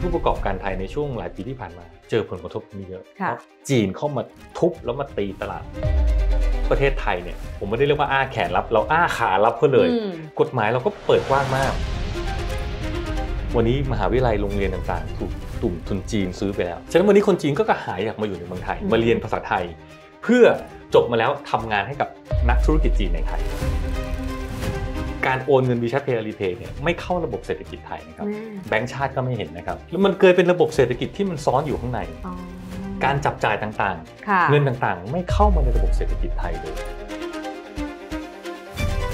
ผู้ประกอบการไทยในช่วงหลายปีที่ผ่านมา เจอผลกระทบมีเยอะเพราะจีนเข้ามาทุบแล้วมาตีตลาด ประเทศไทยเนี่ย ผมไม่ได้เรียกว่าอ้าแขนรับ เราอ้าขารับเพื่อเลย กฎหมายเราก็เปิดกว้างมาก วันนี้มหาวิทยาลัยโรงเรียนต่างๆ ถูกตุ่มทุนจีนซื้อไปแล้วฉะนั้นวันนี้คนจีนก็กระหายอยากมาอยู่ในเมืองไทย มาเรียนภาษาไทย เพื่อจบมาแล้วทำงานให้กับนักธุรกิจจีนในไทยการโอนเงินวีชัดเพย์อาีเพย์เนี่ยไม่เข้าระบบเศรษฐกิจไทยนะครับแบงก์ชาติก็ไม่เห็นนะครับแล้วมันเคยเป็นระบบเศรษฐกิจที่มันซ้อนอยู่ข้างในการจับจ่ายต่างๆ เงินต่างๆ ไม่เข้ามาในระบบเศรษฐกิจไทยเลย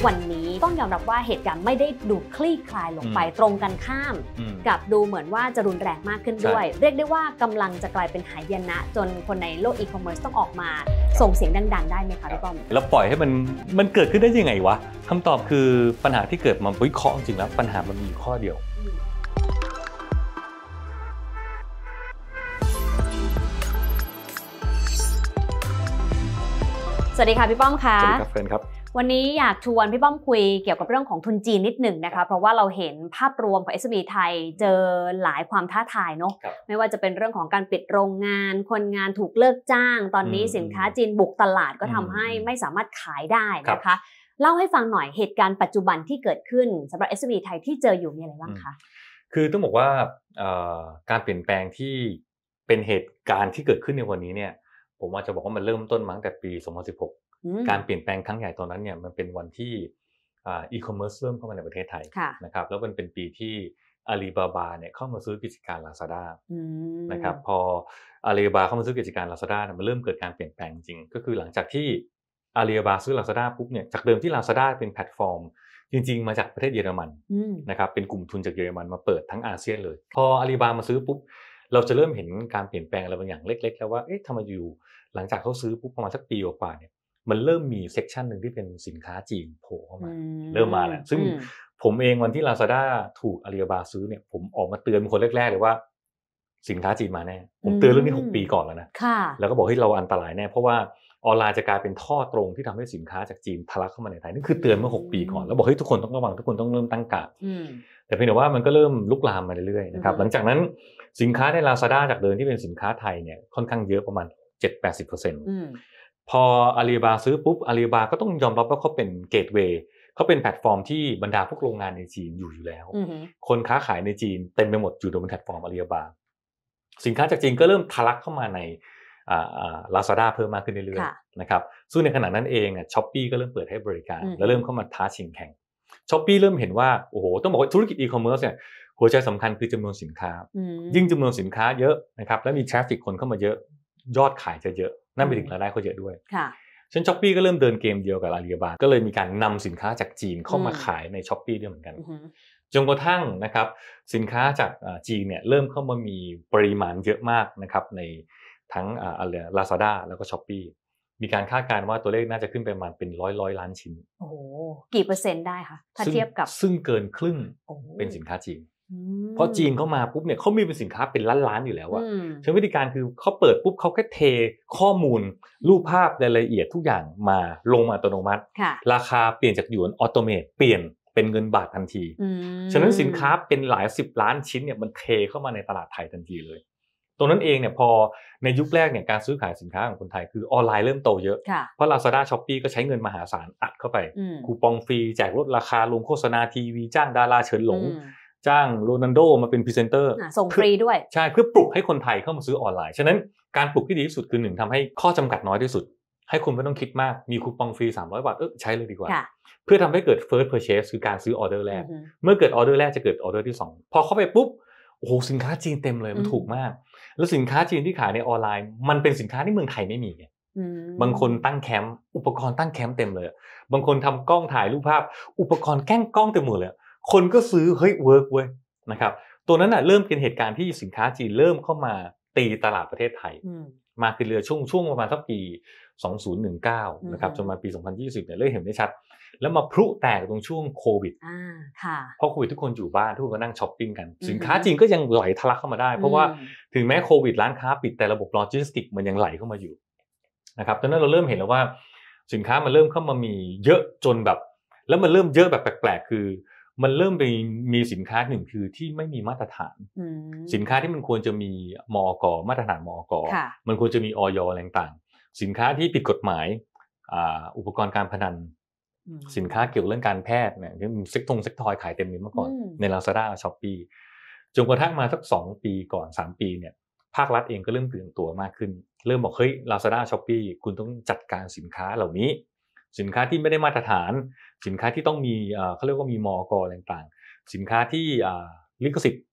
วันนี้ต้องยอมรับว่าเหตุการณ์ไม่ได้ดูคลี่คลายลงไปตรงกันข้าม กับดูเหมือนว่าจะรุนแรงมากขึ้นด้วย เรียกได้ว่ากำลังจะกลายเป็นหายนะ จนคนในโลกอีคอมเมิร์ซต้องออกมาส่งเสียงดังๆ ได้ไหมคะพี่ป้อมแล้วปล่อยให้มันมันเกิดขึ้นได้ยังไงวะคำตอบคือปัญหาที่เกิดมา วิเคราะห์จริงแล้ว ปัญหามันมีข้อเดียว สวัสดีค่ะพี่ป้อมค่ะสวัสดีครับเฟิร์นครับวันนี้อยากชวนพี่ป้อมคุยเกี่ยวกับเรื่องของทุนจีนนิดหนึ่งนะคะ เพราะว่าเราเห็นภาพรวมของ SME ไทยเจอหลายความท้าทายเนาะไม่ว่าจะเป็นเรื่องของการปิดโรงงาน คนงานถูกเลิกจ้าง ตอนนี้สินค้าจีนบุกตลาดก็ทำให้ไม่สามารถขายได้นะคะ เล่าให้ฟังหน่อยเหตุการณ์ปัจจุบันที่เกิดขึ้น สำหรับ SME ไทยที่เจออยู่มีอะไรบ้างคะคือต้องบอกว่าการเปลี่ยนแปลงที่เป็นเหตุการณ์ที่เกิดขึ้นในวันนี้เนี่ยผมอาาจะบอกว่ามันเริ่มต้นมาตั้งแต่ปี 2016การเปลี่ยนแปลงครั้งใหญ่ตอนนั้นเนี่ยมันเป็นวันที่อีคอมเมิร์ซเริ่มเข้ามาในประเทศไทยนะครับแล้วมันเป็นปีที่อาลีบาบาเนี่ยเข้ามาซื้อกิจการลาซาด้านะครับพออาลีบาบาเข้ามาซื้อกิจการลาซาด้ามันเริ่มเกิดการเปลี่ยนแปลงจริงก็คือ หลังจากที่อาลีบาบาซื้อลาซาด้าปุ๊บเนี่ยจากเดิมที่ลาซาด้าเป็นแพลตฟอร์มจริงๆมาจากประเทศเยอรมันนะครับเป็นกลุ่มทุนจากเยอรมันมาเปิดทั้งอาเซียนเลย พออาลีบาบามาซื้อปุ๊บเราจะเริ่มเห็นการเปลี่ยนแปลงอะไรบางอย่างเล็ก ๆ แล้วว่าเอ๊ะทำไมอยู่ หลังจากเขาซื้อปุ๊บประมาณสักปีกว่าเนี่ยมันเริ่มมีเซกชันหนึ่งที่เป็นสินค้าจีนโผล่เข้ามาเริ่มมาแหละซึ่งผมเองวันที่ลาซาด้าถูกอาลีบาบาซื้อเนี่ยผมออกมาเตือนคนแรกๆเลยว่าสินค้าจีนมาแน่ผมเตือนเรื่องนี้6ปีก่อนแล้วนะแล้วก็บอกให้เราอันตรายแน่เพราะว่าออนไลน์จะกลายเป็นท่อตรงที่ทำให้สินค้าจากจีนทะลักเข้ามาในไทยนี่คือเตือนเมื่อ6ปีก่อนแล้วบอกให้ทุกคนต้องระวังทุกคนต้องเริ่มตั้งกาดแต่เพียงแต่ว่ามันก็เริ่มลุกลามมาเรื่อยๆนะครับหลังจากนั้นสินค้าในลาซาด้าจากเดิมที่เป็นสินค้าไทยเนี่ยค่อนข้างเยอะประมาณ7-80%เพออาลีบาซื้อปุ๊บอาลีบาก็ต้องยอมรับว่าเขาเป็นเกตเวย์เขาเป็นแพลตฟอร์มที่บรรดาพวกโรงงานในจีนอยู่อยู่แล้ว คนค้าขายในจีนเต็มไปหมดอยู่บนแพลตฟอร์มอาลีบา สินค้าจากจีนก็เริ่มทะลักเข้ามาในลาซาด้าเพิ่มมากขึ้นเรื่อยๆนะครับซึ่งในขณะนั้นเองช้อปปีก็เริ่มเปิดให้บริการ และเริ่มเข้ามาท้าชิงแข่งช้อปปีเริ่มเห็นว่าโอ้โหต้องบอกว่าธุรกิจอีคอมเมิร์ซเนี่ยหัวใจสำคัญคือจำนวนสินค้ายิ่งจำนวนสินค้าเยอะนะครับ และมีทราฟฟิกคนเข้ามาเยอะยอดขายจะเยอะนั่นไปถึงรายได้เขาเยอะด้วย ค่ะฉันช้อปปี้ก็เริ่มเดินเกมเดียวกับอาลีบาก็เลยมีการนำสินค้าจากจีนเข้ามาขายในช้อปปี้ด้วยเหมือนกันจนกระทั่งนะครับสินค้าจากจีนเนี่ยเริ่มเข้ามามีปริมาณเยอะมากนะครับในทั้งอาลีลาซาด้าแล้วก็ช้อปปีมีการคาดการณ์ว่าตัวเลขน่าจะขึ้นไปประมาณเป็นร้อยร้อยล้านชิ้น โอ้กี่เปอร์เซ็นต์ได้คะถ้าเทียบกับซึ่งเกินครึ่งเป็นสินค้าจีนเพราะจีนเข้ามาปุ๊บเนี่ยเขามีเป็นสินค้าเป็นล้านๆอยู่แล้วอะใช้วิธีการคือเขาเปิดปุ๊บเขาแค่เทข้อมูล รูปภาพรายละเอียดทุกอย่างมาลงมาอัตโนมัติ ราคาเปลี่ยนจากหยวนออโตเมตเปลี่ยนเป็นเงินบาททันทีฉะนั้นสินค้าเป็นหลายสิบล้านชิ้นเนี่ยมันเทเข้ามาในตลาดไทยทันทีเลย ตรงนั้นเองเนี่ยพอในยุคแรกเนี่ยการซื้อขายสินค้าของคนไทยคือออนไลน์เริ่มโตเยอะ เพราะ Lazada s h o p ป e ก็ใช้เงินมหาศาลอัดเข้าไปคูปองฟรีแจกลดราคาลงโฆษณาทีวีจ้างดาราเฉินหลงจ้างโรนันโดมาเป็นพรีเซนเตอร์ ส่งฟรีด้วย ใช่เพื่อปลุกให้คนไทยเข้ามาซื้อออนไลน์ ฉะนั้นการปลุกที่ดีที่สุดคือหนึ่งทำให้ข้อจำกัดน้อยที่สุด ให้คุณไม่ต้องคิดมาก มีคูปองฟรี 300 บาทเออใช้เลยดีกว่าเพื่อทำให้เกิด first purchase คือการซื้อออเดอร์แรก เมื่อเกิดออเดอร์แรกจะเกิดออเดอร์ที่2 พอเข้าไปปุ๊บโอ้โหสินค้าจีนเต็มเลยมันถูกมาก แล้วสินค้าจีนที่ขายในออนไลน์ มันเป็นสินค้าที่เมืองไทยไม่มีไงบางคนตั้งแคมป์อุปกรณ์ตั้งแคมป์เต็มเลย บางคนทำกล้องถ่ายรูปภาพอุปกรณ์แก้งกล้องเต็มหมดเลยคนก็ซื้อเฮ้ยเวิร์กเว้ยนะครับตัวนั้นน่ะเริ่มเป็นเหตุการณ์ที่สินค้าจีนเริ่มเข้ามาตีตลาดประเทศไทยมาคือเรือช่วงช่วงประมาณสักปี 2019 นะครับจนมาปี 2020 เนี่ยเริ่มเห็นได้ชัด แล้วมาพลุแตกตรงช่วงโควิดเพราะโควิดทุกคนอยู่บ้านทุกคนก็นั่งช้อปปิ้งกัน สินค้าจีนก็ยังไหลทะลักเข้ามาได้ เพราะว่าถึงแม้โควิดร้านค้าปิดแต่ระบบโลจิสติกมันยังไหลเข้ามาอยู่ นะครับ ตอนนั้นเราเริ่มเห็นแล้วว่า สินค้ามันเริ่มเข้ามามีเยอะจนแบบ แล้วมันเริ่มเยอะแบบแปลกๆคือมันเริ่มไปมีสินค้าหนึ่งคือที่ไม่มีมาตรฐาน สินค้าที่มันควรจะมีมอกมาตรฐานมอก มันควรจะมีออยอะไรต่าง สินค้าที่ผิดกฎหมายอุปกรณ์การพนัน สินค้าเกี่ยวเรื่องการแพทย์เนี่ยเซ็กทงเซ็กทอยขายเต็มมียเมื่อก่อนในลาซาด้าช้อปปี้จนกระทั่งมาสักสองปีก่อนสามปีเนี่ย ภาครัฐเองก็เริ่มตื่นตัวมากขึ้นเริ่มบอกเฮ้ยลาซาด้าช้อปปี้คุณต้องจัดการสินค้าเหล่านี้สินค้าที่ไม่ได้มาตรฐานสินค้าที่ต้องมีเขาเรียกว่ามีมอกรต่างๆ สินค้าที่ลิขสิทธิ์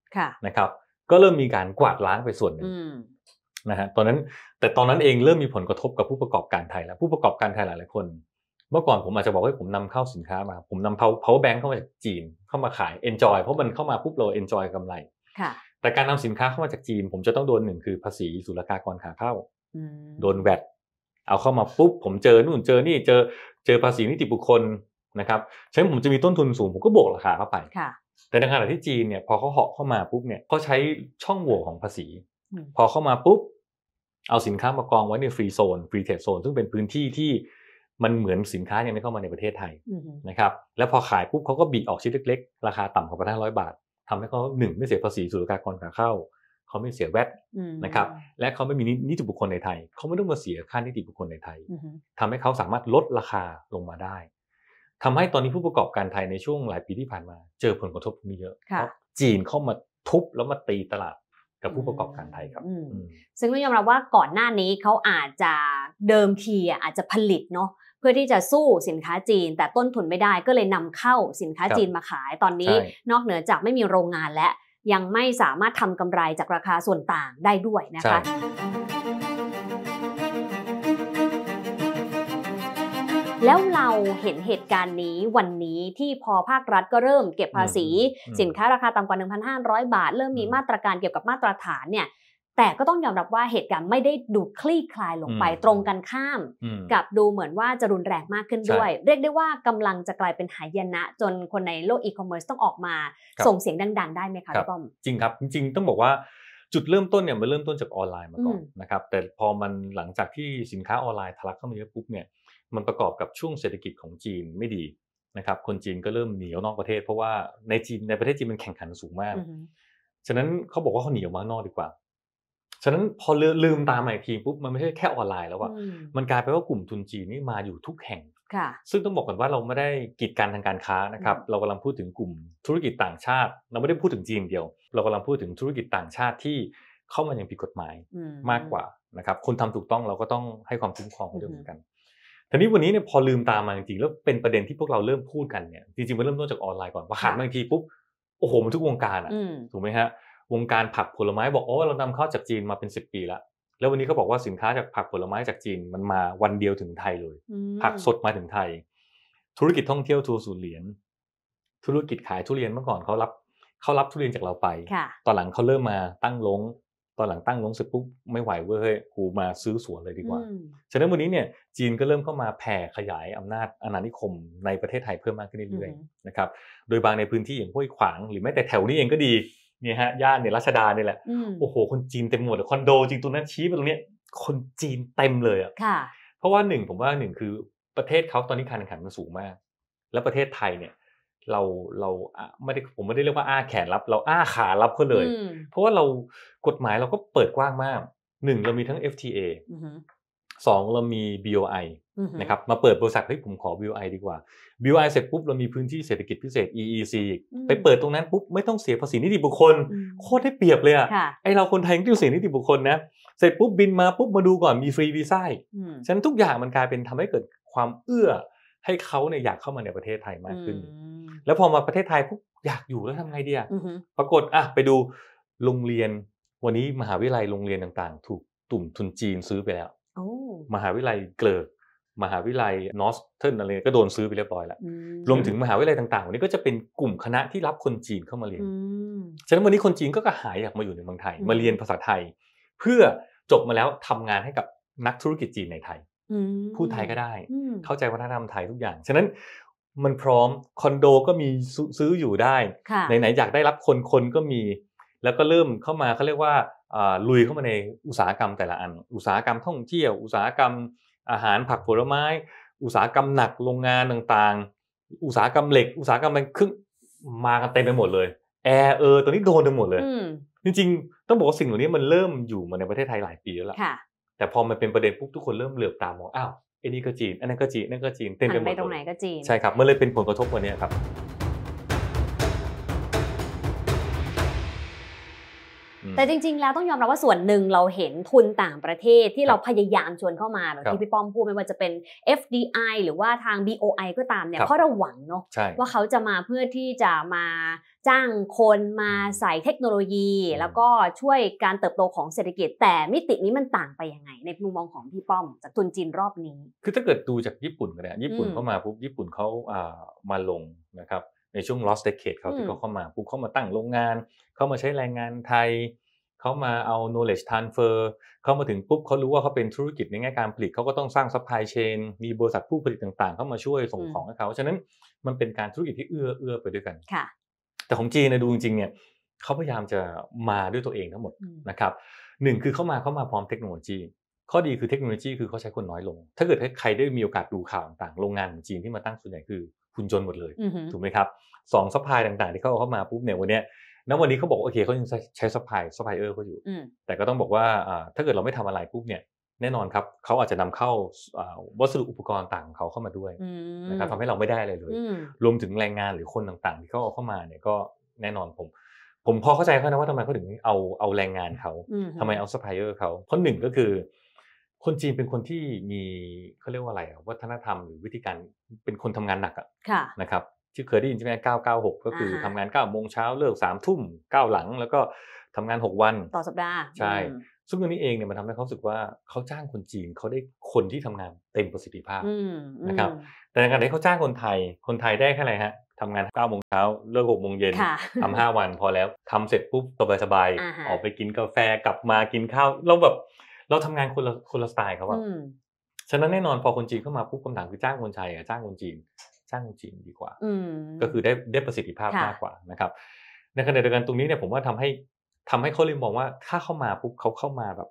นะครับ ก็เริ่มมีการกวาดล้างไปส่วนหนึ่งนะฮะตอนนั้นแต่ตอนนั้นเองเริ่มมีผลกระทบกับผู้ประกอบการไทยแล้วผู้ประกอบการไทยหลายๆคน เมื่อก่อนผมอาจจะบอกว่าผมนำเข้าสินค้ามาผมนำเพาเพาแบงค์เข้ามาจากจีนเข้ามาขายเอนจอยเพราะมันเข้ามาปุ๊บเราเอนจอยกำไรแต่การนำสินค้าเข้ามาจากจีน ผมจะต้องโดนหนึ่งคือภาษีศุลกากรขาเข้าโดนแวดเอาเข้ามาปุ๊บผมเจอนู่นเจอนี่เจอเจอภาษีนิติบุคคล นะครับใช้ผมจะมีต้นทุนสูง ผมก็บวกราคาเข้าไปแต่ในขณะที่จีนเนี่ย พอเขาเหาะเข้ามาปุ๊บเนี่ยเขาใช้ช่องโหว่ของภาษี พอเข้ามาปุ๊บเอาสินค้ามากองไว้ในฟรีโซนฟรีเทรดโซนซึ่งเป็นพื้นที่ที่มันเหมือนสินค้ายังไม่เข้ามาในประเทศไทยนะครับแล้วพอขายปุ๊บเขาก็บีออกชิ้นเล็ก ๆราคาต่ำกว่าประห้าร้อยบาท ทำให้เขาหนึ่งไม่เสียภาษีสุลกากรขาเข้าเขาไม่เสียแวดนะครับ และเขาไม่มีนิติบุคคลในไทย เขาไม่ต้องมาเสียค่านิติบุคคลในไทยทำให้เขาสามารถลดราคาลงมาได้ ทำให้ตอนนี้ผู้ประกอบการไทยในช่วงหลายปีที่ผ่านมา เจอผลกระทบนี้เยอะเพราะจีนเข้ามาทุบแล้วมาตีตลาดกับผู้ประกอบการไทยครับซึ่งต้องยอมรับว่าก่อนหน้านี้เขาอาจจะเดิมทีอาจจะผลิตเนาะเพื่อที่จะสู้สินค้าจีน แต่ต้นทุนไม่ได้ก็เลยนำเข้าสินค้าจีนมาขาย ตอนนี้นอกเหนือจากไม่มีโรงงานแล้วยังไม่สามารถทำกำไรจากราคาส่วนต่างได้ด้วยนะคะ แล้วเราเห็นเหตุการณ์นี้วันนี้ที่พอภาครัฐก็เริ่มเก็บภาษี สินค้าราคาต่ำกว่า 1,500 บาท เริ่มมีมาตรการเกี่ยวกับมาตรฐานเนี่ยแต่ก็ต้องยอมรับว่าเหตุการณ์ไม่ได้ดูคลี่คลายลงไปตรงกันข้าม กับดูเหมือนว่าจะรุนแรงมากขึ้นด้วย เรียกได้ว่ากำลังจะกลายเป็นหายนะ จนคนในโลกอีคอมเมิร์ซต้องออกมาส่งเสียงดัง ๆ ได้ไหมคะพี่ป้อมจริงครับ จริง ๆ ต้องบอกว่าจุดเริ่มต้นเนี่ยมันเริ่มต้นจากออนไลน์มาก่อนนะครับแต่พอมันหลังจากที่สินค้าออนไลน์ทะลักเข้ามาเยอะปุ๊บเนี่ยมันประกอบกับช่วงเศรษฐกิจของจีนไม่ดีนะครับคนจีนก็เริ่มหนีออกนอกประเทศ เพราะว่าในจีนในประเทศจีนมันแข่งขันสูงมากฉะนั้นเขาบอกว่าเขาหนีออกมานอกดีกว่าฉะนั้นพอลืมตามใหม่ทีปุ๊บมันไม่ใช่แค่ออนไลน์แล้วอะมันกลายไปว่ากลุ่มทุนจีนนี่มาอยู่ทุกแห่งซึ่งต้องบอกก่อนว่าเราไม่ได้กีดกันทางการค้านะครับเรากำลังพูดถึงกลุ่มธุรกิจต่างชาติ เราไม่ได้พูดถึงจีนเดียว เรากำลังพูดถึงธุรกิจต่างชาติที่เข้ามาอย่างผิดกฎหมายมากกว่านะครับคนทำถูกต้องเราก็ต้องให้ความคุ้มครองเด้วยเหมือนกัน ทีนี้วันนี้เนี่ยพอลืมตามมาจริงๆแล้วเป็นประเด็นที่พวกเราเริ่มพูดกันเนี่ยจริงๆมันเริ่มต้นจากออนไลน์ก่อนพอหันมาทีปุ๊บโอ้โหมันทุกวงการอ่ะถูกไหมฮะวงการผักผลไม้บอกโอ้เรานำเข้าจากจีนมาเป็นิบปีแล้วแล้ววันนี้เขาบอกว่าสินค้าจากผักผลไม้จากจีนมันมาวันเดียวถึงไทยเลย ผักสดมาถึงไทย ธุรกิจท่องเที่ยวทัวร์สูเหรียญธุรกิจขายทุเรียนเมื่อก่อนเขารับเขารับทุเรียนจากเราไปตอนหลังเขาเริ่มมาตั้งลงตอนหลังตั้งลงเสร็จปุ๊บไม่ไหวเว้ยกูมาซื้อสวนเลยดีกว่าฉะนั้นวันนี้เนี่ย จีนก็เริ่มเข้ามาแผ่ขยายอำนาจอาณานิคมในประเทศไทยเพิ่มมากขึ้นเรื่อยๆนะครับ โดยบางในพื้นที่อย่างห้วยขวางหรือแม้แต่แถวนี้เองก็ดีเนี่ยฮะย่านเนี่ยรัชดาเนี่ยแหละ โอ้โห คนจีนเต็มหมดเลยคอนโดจริงตรงนั้นชี้ไปตรงเนี้ย คนจีนเต็มเลยอ่ะเพราะว่าหนึ่งผมว่าหนึ่งคือประเทศเขาตอนนี้การแข่งขันมันสูงมาก แล้วประเทศไทยเนี่ย เราเราไม่ได้ผมไม่ได้เรียกว่า อ้าแขนรับ เราอ้าขารับก็เลย เพราะว่าเรากฎหมายเราก็เปิดกว้างมากหนึ่งเรามีทั้ง FTA สองเรามี BOI นะครับมาเปิดบริษัทเฮ้ยผมขอวไอดีกว่าวไอเสร็จปุ๊บเรามีพื้นที่เศรษฐกิจพิเศษ EEC ไปเปิดตรงนั้นปุ๊บไม่ต้องเสียภาษีนิติบุคคล โคตรได้เปรียบเลยอะไอเราคนไทยต้องเสียนิติบุคคลนะเสร็จปุ๊บบินมาปุ๊บมาดูก่อนมีฟรีวีซ่าฉะนั้นทุกอย่างมันกลายเป็นทำให้เกิดความเอื้อ ให้เขาเนี่ยอยากเข้ามาในประเทศไทยมากขึ้น แล้วพอมาประเทศไทยปุ๊บอยากอยู่แล้วทำไงดีอะปรากฏอ่ะไปดูโรงเรียนวันนี้มหาวิทยาลัยโรงเรียนต่างๆ ถูกตุ่มทุนจีนซื้อไปแล้วมหาวิทยาลัยเกลือมหาวิทยาลัยนอสเทิร์นอะไรก็โดนซื้อไปเรียบร้อยแล้วรวมถึงมหาวิทยาลัยต่างๆวันนี้ก็จะเป็นกลุ่มคณะที่รับคนจีนเข้ามาเรียน ฉะนั้นวันนี้คนจีนก็กระหายอยากมาอยู่ในเมืองไทย มาเรียนภาษาไทย เพื่อจบมาแล้วทำงานให้กับนักธุรกิจจีนในไทยพูดไทยก็ได้ เข้าใจวัฒนธรรมไทยทุกอย่าง ฉะนั้นมันพร้อมคอนโดก็มีซื้ออยู่ได้ไหนๆอยากได้รับคนคนก็มีแล้วก็เริ่มเข้ามาเขาเรียกว่าลุยเข้ามาในอุตสาหกรรมแต่ละอันอุตสาหกรรมท่องเที่ยว อุตสาหกรรมอาหารผักผลไม้ อุตสาหกรรมหนักโรงงานต่างๆอุตสาหกรรมเหล็กอุตสาหกรรมอะไรครึ่งมากันเต็มไปหมดเลยแอร์เออตอนนี้โดนไปหมดเลยจริงๆต้องบอกว่าสิ่งเหล่านี้มันเริ่มอยู่มาในประเทศไทยหลายปีแล้วล่ะแต่พอมันเป็นประเด็นปุ๊บทุกคนเริ่มเหลือบตามองอ้าวไอ้นี่ก็จีน อันนั้นก็จีนนั่นก็จีนเต็มไปหมดไปตรงไหนก็จีนใช่ครับมันเลยเป็นผลกระทบวันนี้ครับแต่จริงๆแล้วต้องยอมรับว่าส่วนหนึ่งเราเห็นทุนต่างประเทศที่เราพยายามชวนเข้ามาแบบที่พี่ป้อมพูดไม่ว่าจะเป็น FDI หรือว่าทาง BOI ก็ตามเนี่ยเพราะเราหวังเนาะว่าเขาจะมาเพื่อที่จะมาจ้างคนมาใส่เทคโนโลยี แล้วก็ช่วยการเติบโตของเศรษฐกิจแต่มิตินี้มันต่างไปยังไงในมุมมองของพี่ป้อมจากทุนจีนรอบนี้ คือถ้าเกิดดูจากญี่ปุ่นกันเนี่ยญี่ปุ่นเข้ามาปุ๊บญี่ปุ่นเขาามาลงนะครับในช่วง lost decade เขาที่เขาเข้ามาพวกเข้ามาตั้งโรงงาน เขามาใช้แรงงานไทย เขามาเอา knowledge transfer เข้ามาถึงปุ๊บเขารู้ว่าเขาเป็นธุรกิจในแง่การผลิต เขาก็ต้องสร้าง supply chain มีบริษัทผู้ผลิตต่างๆ เข้ามาช่วยส่งของให้เขาฉะนั้นมันเป็นการธุรกิจที่เอื้อเอื้อไปด้วยกัน แต่ของจีนนะดูจริงๆ เนี่ยเขาพยายามจะมาด้วยตัวเองทั้งหมดนะครับหนึ่งคือเข้ามาเข้ามาพร้อมเทคโนโลยี ข้อดีคือเทคโนโลยีคือเขาใช้คนน้อยลง ถ้าเกิดใครได้มีโอกาสดูข่าวต่างๆ โรงงานของจีนที่มาตั้งส่วนใหญ่คือหุ่นยนต์หมดเลยถูกไหมครับสองซัพพลายต่าง ๆ ที่เขาเข้ามาปุ๊บเนี่ยวันนี้ณวันนี้เขาบอกโอเคเขายังใช้ซัพพลายซัพพลายเออร์เขาอยู่แต่ก็ต้องบอกว่าถ้าเกิดเราไม่ทำอะไรปุ๊บเนี่ย แน่นอนครับเขาอาจจะนำเข้าวัสดุอุปกรณ์ต่างของเขาเข้ามาด้วยนะครับทำให้เราไม่ได้อะไรเลยรวมถึงแรงงานหรือคนต่างๆ ที่เขาเอาเข้ามาเนี่ยก็แน่นอนผม ผมพอเข้าใจเขานะว่าทำไมเขาถึงเอาเอาแรงงานเขาทำไมเอาซัพพลายเออร์เขาเพราะหนึ่งก็คือคนจีนเป็นคนที่มีเขาเรียกว่าอะไร วัฒนธรรมหรือวิธีการเป็นคนทำงานหนักอะนะครับที่เคยได้ยินใช่ไหมก้าเก้าหกก็คือทำงานเก้าโมงเช้าเลิกสามทุ่มเก้าหลัง แล้วก็ทำงานหกวันต่อสัปดาห์ใช่ซึ่งตรงนี้เองเนี่ยมันทำให้เขาสึกว่าเขาจ้างคนจีนเขาได้คนที่ทำงาน เต็มประสิทธิภาพนะครับ แต่ในขณะที่เขาจ้างคนไทยคนไทยได้แค่อะไรฮะทำงาน9โมงเช้าเลิก6โมงเย็นทำ5วัน พอแล้วทำเสร็จปุ๊บสบายๆออกไปกินกาแฟกลับมากินข้าวเราแบบเราทำงานคนละคนละสไตล์ครับว่าฉะนั้นแน่นอนพอคนจีนเข้ามาปุ๊บคำถามคือจ้างคนไทยอะจ้างคนจีน จ้างคนจีนดีกว่าก็คือได้ได้ประสิทธิภาพมากกว่านะครับในขณะเดียวกันตรงนี้เนี่ยผมว่าทำให้ทำให้เขาเลยมองว่าถ้าเข้ามาปุ๊บเขาเข้ามาแบบ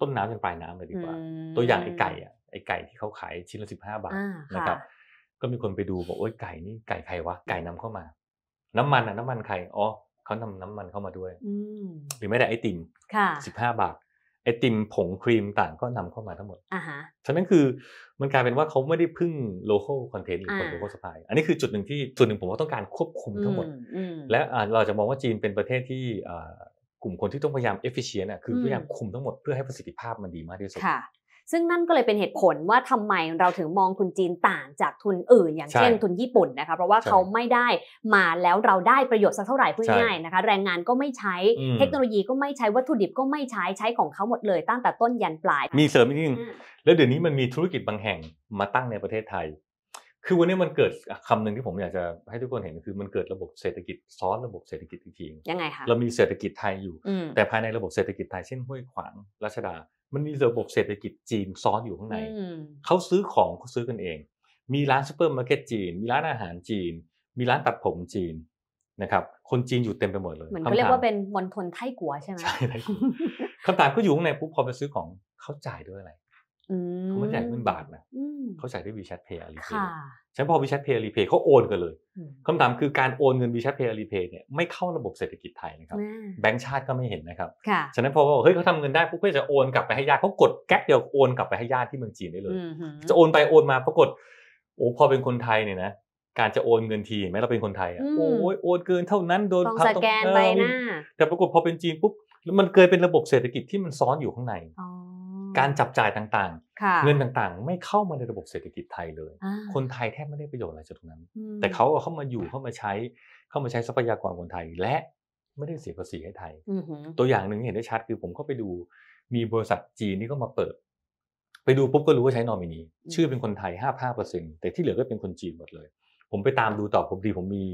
ต้นน้ำจนปลายน้ำเลยดีกว่า ตัวอย่างไอ้ไก่อ่ะไอ้ไก่ที่เขาขายชิ้นละสิบห้าบาทนะครับ ก็มีคนไปดูบอกโอ้ยไก่นี่ไก่ใครวะไก่นำเข้ามา น้ำมันอ่ะน้ำมันใครอ๋อเขานำน้ำมันเข้ามาด้วยหรือไม่ได้ไอติมสิบห้าบาทไอติมผงครีมต่างก็นำเข้ามาทั้งหมดอ่าฮะฉะนั้นคือมันกลายเป็นว่าเขาไม่ได้พึ่งโลโก้คอนเทนต์หรือโลโก้สปาย อันนี้คือจุดหนึ่งที่ส่วนหนึ่งผมว่าต้องการควบคุมทั้งหมด และเราจะมองว่าจีนเป็นประเทศที่กลุ่มคนที่ต้องพยายามเอฟฟิเชนต์คือพยายามคุมทั้งหมดเพื่อให้ประสิทธิภาพมันดีมากที่สุดซึ่งนั่นก็เลยเป็นเหตุผลว่าทำไมเราถึงมองทุนจีนต่างจากทุนอื่นอย่างเช่น ทุนญี่ปุ่นนะคะเพราะว่าเขาไม่ได้มาแล้วเราได้ประโยชน์สักเท่าไหร่พูดง่ายนะคะแรงงานก็ไม่ใช้เทคโนโลยีก็ไม่ใช้วัตถุดิบก็ไม่ใช้ใช้ของเขาหมดเลยตั้งแต่ต้นยันปลายมี เสริมอีกนึงแล้วเดี๋ยวนี้มันมีธุรกิจบางแห่งมาตั้งในประเทศไทย คือวันนี้มันเกิดคำหนึ่งที่ผมอยากจะให้ทุกคนเห็นคือมันเกิดระบบเศรษฐกิจซ้อนระบบเศรษฐกิจจริงยังไงคะเรามีเศรษฐกิจไทยอยู่ แต่ภายในระบบเศรษฐกิจไทยเช่นห้วยขวางรัชดามันมีระบบเศรษฐกิจจีนซ้อนอยู่ข้างในเขาซื้อของเขาซื้อกันเอง มีร้านซูเปอร์มาร์เก็ตจีน มีร้านอาหารจีน มีร้านตัดผมจีนนะครับ คนจีนอยู่เต็มไปหมดเลยเหมือนเขาเรียกว่าเป็นมณฑลไทกัวใช่ไหมใช่ไทกัวคำถามก็อยู่ข้างในปุ๊บพอไปซื้อของเขาจ่ายด้วยอะไรเขาไม่จ่ายเงินบาทนะเขาจ่ายด้วยวีแชทเพย์อาลีเพย์ฉันพอวีแชทเพย์อาลีเพย์เขาโอนกันเลย คำถามคือการโอนเงินวีแชทเพย์อาลีเพย์เนี่ยไม่เข้าระบบเศรษฐกิจไทยนะครับแบงก์ชาติก็ไม่เห็นนะครับ ฉะนั้นพอเขาบอกเฮ้ยเขาทำเงินได้พวกเขาจะโอนกลับไปให้ญาติเขากดแก๊กเดียวโอนกลับไปให้ญาติที่เมืองจีนได้เลย จะโอนไปโอนมาปรากฏโอ้พอเป็นคนไทยเนี่ยนะ การจะโอนเงินทีแม้เราเป็นคนไทยอ่ะโอ้ยโอนเกินเท่านั้นโดนพับต้องแกนในแต่ปรากฏพอเป็นจีนปุ๊บมันเกิดเป็นระบบเศรษฐกิจที่มันซ้อนอยู่ข้างในการจับจ่ายต่างๆ เงินต่างๆ ไม่เข้ามาในระบบเศรษฐกิจไทย เลย คนไทยแทบไม่ได้ประโยชน์อะไรจากตรงนั้น แต่เขาเข้ามาอยู่เข้ามาใช้ เข้ามาใช้ทรัพยากรคนไทยและไม่ได้เสียภาษีให้ไทย ตัวอย่างหนึ่งเห็นได้ชัดคือ ผมเข้าไปดู มีบริษัทจีนนี่ก็มาเปิด ไปดูปุ๊บก็รู้ว่าใช้นอมินี ชื่อเป็นคนไทย55%แต่ที่เหลือก็เป็นคนจีนหมดเลย ผมไปตามดูต่อผมดีผมมี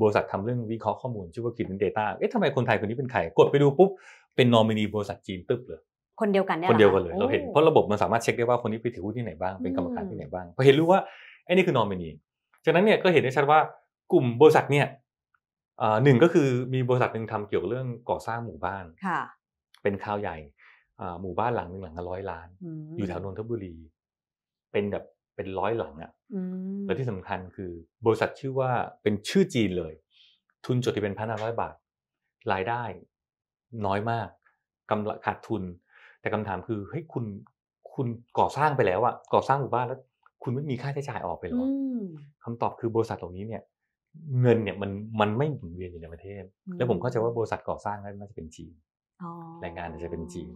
บริษัททำเรื่องวิเคราะห์ข้อมูลชื่อว่ากินเดต้าเอ๊ะทำไมคนไทยคนนี้เป็นใคร กดไปดูปุ๊บเป็นนอมินีบริษัทจีนตึ๊บเลยคนเดียวกันเนี่ยคนเดียวกันเลยเราเห็นเพราะระบบมันสามารถเช็คได้ว่าคนนี้ไปถือหุ้นที่ไหนบ้างเป็นกรรมการที่ไหนบ้างพอเห็นรู้ว่าไอ้นี่คือนอมินีจากนั้นเนี่ยก็เห็นได้ชัดว่า กลุ่มบริษัทเนี่ยหนึ่งก็คือมีบริษัทหนึ่งทำเกี่ยวกับเรื่องก่อสร้างหมู่บ้านค่ะ เป็นข่าวใหญ่หมู่บ้านหลังหนึ่งหลังละร้อยล้าน อยู่แถวนนทบุรี เป็นแบบเป็นร้อยหลังอ่ะและที่สำคัญคือบริษัทชื่อว่าเป็นชื่อจีนเลย ทุนจดที่เป็นพันห้าร้อยบาทรายได้น้อยมากกำลังขาดทุนแต่คำถามคือเฮ้ยคุณคุณก่อสร้างไปแล้วอะก่อสร้างหมู่บ้านแล้วคุณไม่มีค่าใช้จ่ายออกไปหรอคำตอบคือบริษัทเหล่านี้เนี่ย เงินเนี่ยมันมันไม่หมุนเวียนอยู่ในประเทศ แล้วผมเข้าใจว่าบริษัทก่อสร้างน่าจะเป็นจีนแรงงานอาจจะเป็นจีน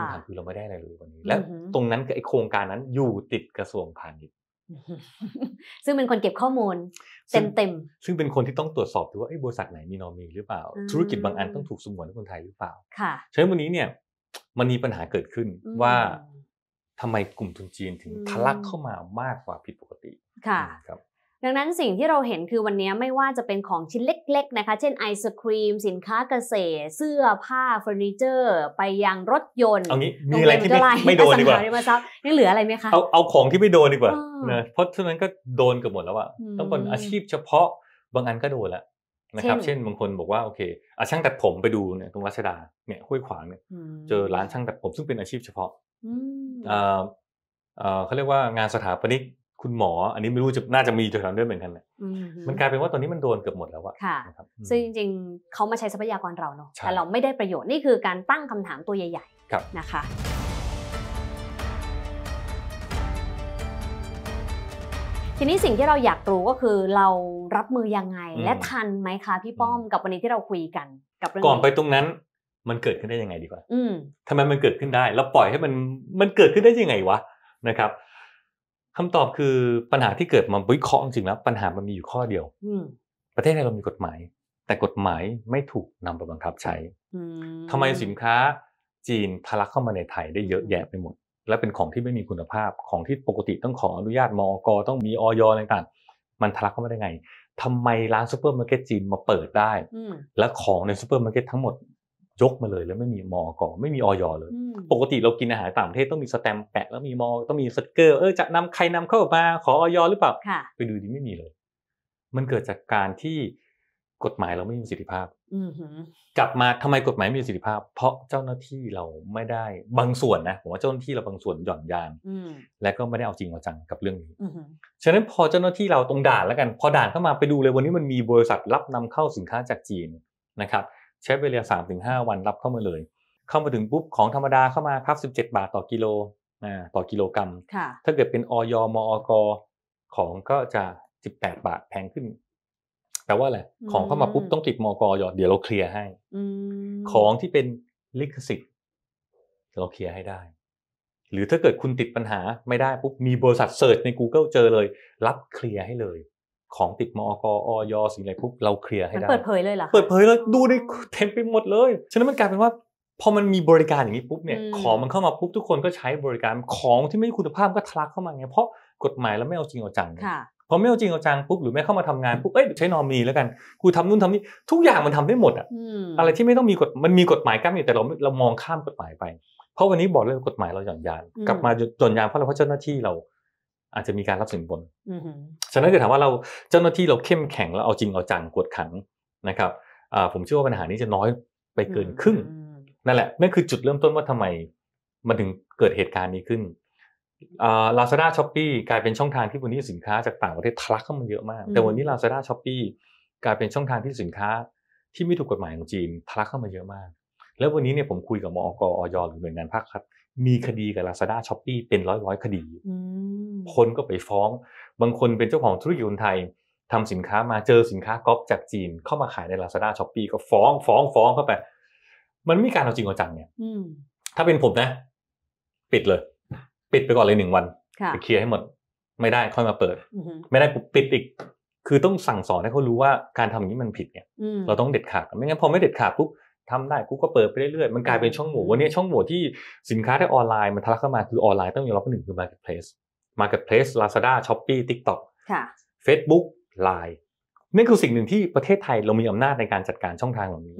คำถามคือเราไม่ได้อะไรเลยวันนี้ และตรงนั้นไอโครงการนั้นอยู่ติดกระทรวงพาณิชย์ซึ่งเป็นคนเก็บข้อมูลเต็มเต็มซึ่งเป็นคนที่ต้องตรวจสอบดูว่าไอบริษัทไหนมีนอมีหรือเปล่า ธุรกิจบางอันต้องถูกสมวนให้คนไทยหรือเปล่าค่ะฉช้นวันนี้เนี่ยมันมีปัญหาเกิดขึ้นว่าทำไมกลุ่มทุนจีนถึงทะลักเข้ามามากกว่าผิดปกติ ค่ะ ครับ ดังนั้นสิ่งที่เราเห็นคือวันนี้ไม่ว่าจะเป็นของชิ้นเล็ก ๆนะคะ เช่นไอศครีม สินค้าเกษตรเสื้อผ้าเฟอร์นิเจอร์ ไปยังรถยนต์เอางี้มีอะไรที่ไม่โดนดีกว่ายังเหลืออะไรไหมคะเอาเอาของที่ไม่โดนดีกว่าเนะเพราะฉะนั้นก็โดนกับหมดแล้วอะต้องเป็นอาชีพเฉพาะบางอันก็โดนละนะครับเช่นบางคนบอกว่า โอเคอาช่างตัดผมไปดูเนี่ยตรงรัชดาเนี่ยห้วยขวางเนี่ยเจอร้านช่างตัดผมซึ่งเป็นอาชีพเฉพาะเขาเรียกว่างานสถาปนิกคุณหมออันนี้ไม่รู้จะน่าจะมีแถวๆด้วยเหมือนกันแหละมันกลายเป็นว่าตอนนี้มันโดนเกือบหมดแล้วอะค่ะซึ่งจริงๆ เขามาใช้ทรัพยากรเราเนาะแต่เราไม่ได้ประโยชน์ นี่คือการตั้งคำถามตัวใหญ่ๆนะคะทีนี้สิ่งที่เราอยากรู้ก็คือเรารับมือยังไง และทันไหมคะพี่ป้อมกับวันนี้ที่เราคุยกัน กับ่อก่อนไปตรงนั้น มันเกิดขึ้นได้ยังไงดีกว่าทำไมมันเกิดขึ้นได้เราปล่อยให้มันมันเกิดขึ้นได้ยังไงวะนะครับคำตอบคือปัญหาที่เกิดมาวิเคราะห์จริงแล้วปัญหามันมีอยู่ข้อเดียวประเทศไทยเรามีกฎหมาย แต่กฎหมายไม่ถูกนำไปบังคับใช้ทำไมสินค้า จีนทะลักเข้ามาในไทยได้เยอะแยะไปหมดและเป็นของที่ไม่มีคุณภาพของที่ปกติต้องขออนุญาตมอกต้องมีออยอะไรต่างมันทะลักเข้ามาได้ไง ทำไมร้านซูเปอร์มาร์เก็ตจีนมาเปิดได้และของในซูเปอร์มาร์เก็ตทั้งหมดยกมาเลยแล้วไม่มีมอกอไม่มีออยเลย ปกติเรากินอาหารต่างประเทศต้องมีสแตมแปะแล้วมีมอต้องมีสติกเกอร์เออจะนำใครนำเข้ามา ขอออยหรือเปล่าไปดูดีไม่มีเลย มันเกิดจากการที่กฎหมายเราไม่มีประสิทธิภาพกลับมาทำไมกฎหมายไม่มีประสิทธิภาพ เพราะเจ้าหน้าที่เราไม่ได้บางส่วนนะ ผมว่าเจ้าหน้าที่เราบางส่วนหย่อนยานและก็ไม่ได้เอาจริงเอาจังกับเรื่องนี้ฉะนั้นพอเจ้าหน้าที่เราตรงด่านแล้วกัน พอด่านเข้ามาไปดูเลยวันนี้มันมีบริษัทรับนำเข้าสินค้าจากจีนนะครับใช้เวลาสามถึงห้าวันรับเข้ามาเลย เข้ามาถึงปุ๊บของธรรมดาเข้ามาครับสิบเจ็ดบาทต่อกิโล ต่อกิโลกรัมถ้าเกิดเป็นอยมอกของก็จะสิบแปดบาทแพงขึ้นแปลว่าอะไรของเข้ามาปุ๊บต้องติดมอกอยอดเดี๋ยวเราเคลียร์ให้ของที่เป็นลิขสิทธิ์เราเคลียร์ให้ได้ หรือถ้าเกิดคุณติดปัญหา ไม่ได้ปุ๊บ มีบริษัทเสิร์ชใน Google เจอเลย รับเคลียร์ให้เลย ของติดมอกอยสิ่งอะไรปุ๊บเราเคลียร์ให้ได้เปิดเผยเลยเหรอเปิดเผยเลยดูในเต็มไปหมดเลยฉะนั้นมันกลายเป็นว่าพอมันมีบริการอย่างนี้ปุ๊บเนี่ย ของมันเข้ามาปุ๊บทุกคนก็ใช้บริการของที่ไม่คุณภาพก็ทะลักเข้ามาไงเพราะกฎหมายแล้วไม่เอาจริงเอาจังพอไม่เอาจริงเอาจังปุ๊บหรือไม่เข้ามาทำงานปุ๊บเอ้ยใช้นอมีแล้วกันกูทำนู่นทำนี่ทุกอย่างมันทำได้หมดอ่ะอะไรที่ไม่ต้องมีกฎมันมีกฎหมายกั้นอยู่แต่เราเรามองข้ามกฎหมายไปเพราะวันนี้บอกเลยกฎหมายเราหย่อนยาน กลับมาหย่อนยานเพราะเราเพราะเจ้าหน้าที่เรา อาจจะมีการรับสินบนฉะนั้นคือถามว่าเราเจ้าหน้าที่เราเข้มแข็งแล้วเอาจริงเอาจังกวดขันนะครับผมเชื่อว่าปัญหานี้จะน้อยไปเกินครึ่งนั่นแหละนั่นคือจุดเริ่มต้นว่าทำไมมันถึงเกิดเหตุการณ์นี้ขึ้นลาซาด้าช้อปปี้กลายเป็นช่องทางที่วันนี้สินค้าจากต่างประเทศทะลักเข้ามาเยอะมาก แต่วันนี้ลาซาด้าช้อปปี้กลายเป็นช่องทางที่สินค้าที่ไม่ถูกกฎหมายของจีน ทะลักเข้ามาเยอะมาก แล้ววันนี้เนี่ยผมคุยกับมอกออยหรือหน่วยงานภาครัฐมีคดีกับลาซาด้าช้อปปีเป็นร้อยร้อยคดีคนก็ไปฟ้อง บางคนเป็นเจ้าของธุรกิจคนไทยทำสินค้ามาเจอสินค้าก๊อปจากจีน เข้ามาขายในลาซาด้าช้อปปีก็ฟ้องฟ้องฟ้องเข้าไปมันไม่มีการเอาจริงเอาจังเนี่ยถ้าเป็นผมนะ ปิดเลยปิดไปก่อนเลยหนึ่งวันไปเคลียร์ให้หมด ไม่ได้ค่อยมาเปิดไม่ได้ปิดอีก คือต้องสั่งสอนให้เขารู้ว่าการทำอย่างนี้มันผิดเนี่ยเราต้องเด็ดขาดไม่งั้นพอไม่เด็ดขาดปุ๊บทำได้กูก็เปิดไปเรื่อยๆ มันกลายเป็นช่องโหว่วันนี้ช่องโหว่ที่สินค้าที่ออนไลน์ มันทะลักเข้ามาคือออนไลน์ต้องอยอมรับหนึ่งคือ marketplace marketplace lazada shopee tiktok facebook line นี่คือสิ่งหนึ่งที่ประเทศไทยเรามีอำนาจในการจัดการช่องทางเหล่านี้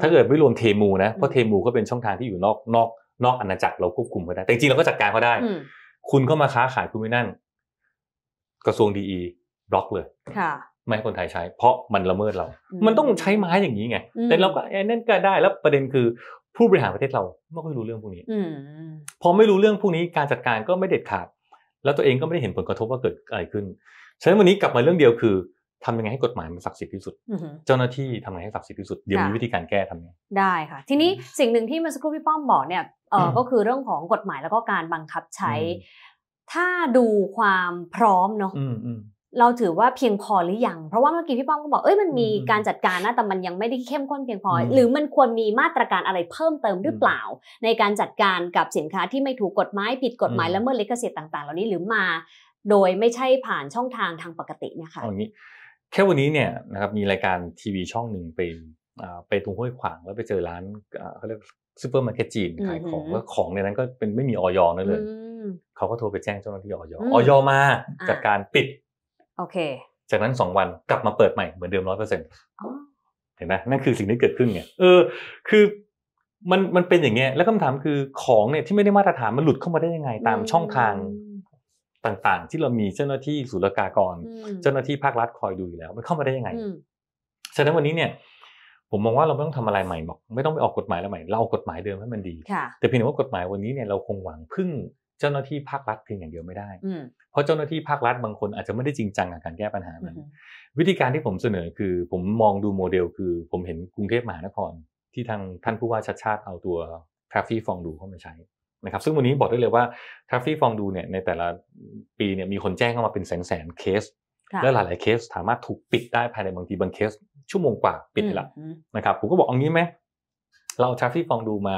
ถ้าเกิดไม่รวมเทมูนะเพราะเทมูก็เป็นช่องทางที่อยู่นอกนอกนอกอาณาจักรเราควบคุมเขาได้แต่จริงเราก็จัดการเขาได้ คุณเข้ามาค้าขายคุณไม่นั่น กระทรวงดีบล็อกเลยค่ะ ไม่ให้คนไทยใช้ เพราะมันละเมิดเรา มันต้องใช้ไม้อย่างนี้ไง แต่เราก็นั่นก็ได้แล้วประเด็นคือผู้บริหารประเทศเราไม่ค่อยรู้เรื่องพวกนี้พอไม่รู้เรื่องพวกนี้การจัดการก็ไม่เด็ดขาด แล้วตัวเองก็ไม่ได้เห็นผลกระทบว่าเกิดอะไรขึ้นฉะนั้นวันนี้กลับมาเรื่องเดียวคือทำยังไงให้กฎหมายมันศักดิ์สิทธิ์ที่สุด เจ้าหน้าที่ทำยังไงให้ศักดิ์สิทธิ์ที่สุด เดี๋ยวมีวิธีการแก้ทำยังไง ได้ค่ะ ทีนี้สิ่งหนึ่งที่มาสักครู่พี่ป้อมบอกเนี่ย ก็คือเรื่องของกฎหมายแล้วก็การบังคับใช้ ถ้าดูความพร้อมเนาะเราถือว่าเพียงพอหรือยัง เพราะว่าเมื่อกี้พี่ป้อมก็บอก เอ้ยมันมีการจัดการนะแต่มันยังไม่ได้เข้มข้นเพียงพอ หรือมันควรมีมาตรการอะไรเพิ่มเติมหรือเปล่า ในการจัดการกับสินค้าที่ไม่ถูกกฎหมายผิดกฎหมายและเมื่อลิขสิทธิ์ต่างๆเหล่านี้หรือมาโดยไม่ใช่ผ่านช่องทางทางปกติเนี่ยค่ะางี้แค่วันนี้เนี่ยนะครับมีรายการทีวีช่องหนึ่งไปไปตรงห้วยขวางแล้วไปเจอร้านเขาเรียกซูเปอร์มาร์เก็ตจีนขายของแล้วของในนั้นก็เป็นไม่มีออยอนั่นเลยเขาก็โทรไปแจ้งเจ้าหน้าที่ออยอออยมาจากการปิดโอเค จากนั้นสองวันกลับมาเปิดใหม่เหมือนเดิมร้อยเปอร์เซ็นต์เห็นไหมนั่นคือสิ่งที่เกิดขึ้นเนี่ย เออ คือมันมันเป็นอย่างเงี้ย แล้วคำถามคือของเนี่ยที่ไม่ได้มาตรฐานมันหลุดเข้ามาได้ยังไงตามช่องทางต่าง ๆ ที่เรามีเจ้าหน้าที่ศุลกากร เจ้าหน้าที่ภาครัฐคอยดูอยู่แล้วมันเข้ามาได้ยังไงฉะนั้นวันนี้เนี่ย ผมมองว่าเราไม่ต้องทำอะไรใหม่บอกไม่ต้องไปออกกฎหมายอลไรใหม่ เราเอากฎหมายเดิมให้มันดีแต่เพียงแต่ว่ากฎหมายวันนี้เนี่ยเราคงหวังพึ่ง เจ้าหน้าที่ภาครัฐเพียงอย่างเดียวไม่ได้เพราะเจ้าหน้าที่ภาครัฐบางคนอาจจะไม่ได้จริงจังกับการแก้ปัญหานั้นวิธีการที่ผมเสนอคือ ผมมองดูโมเดลคือ ผมเห็นกรุงเทพมหานคร ที่ทางท่านผู้ว่าชัดชาติเอาตัวทราฟฟี่ฟองดูเข้ามาใช้นะครับ ซึ่งวันนี้บอกได้เลยว่าทราฟฟี่ฟองดูเนี่ยในแต่ละปีเนี่ยมีคนแจ้งเข้ามาเป็นแสนแสนเคส และหลายๆเคสสามารถถูกปิดได้ภายในบางทีบางเคส ชั่วโมงกว่าปิดละนะครับผมก็บอกเอางี้ไหมเราชาร์ฟี่ฟองดูมา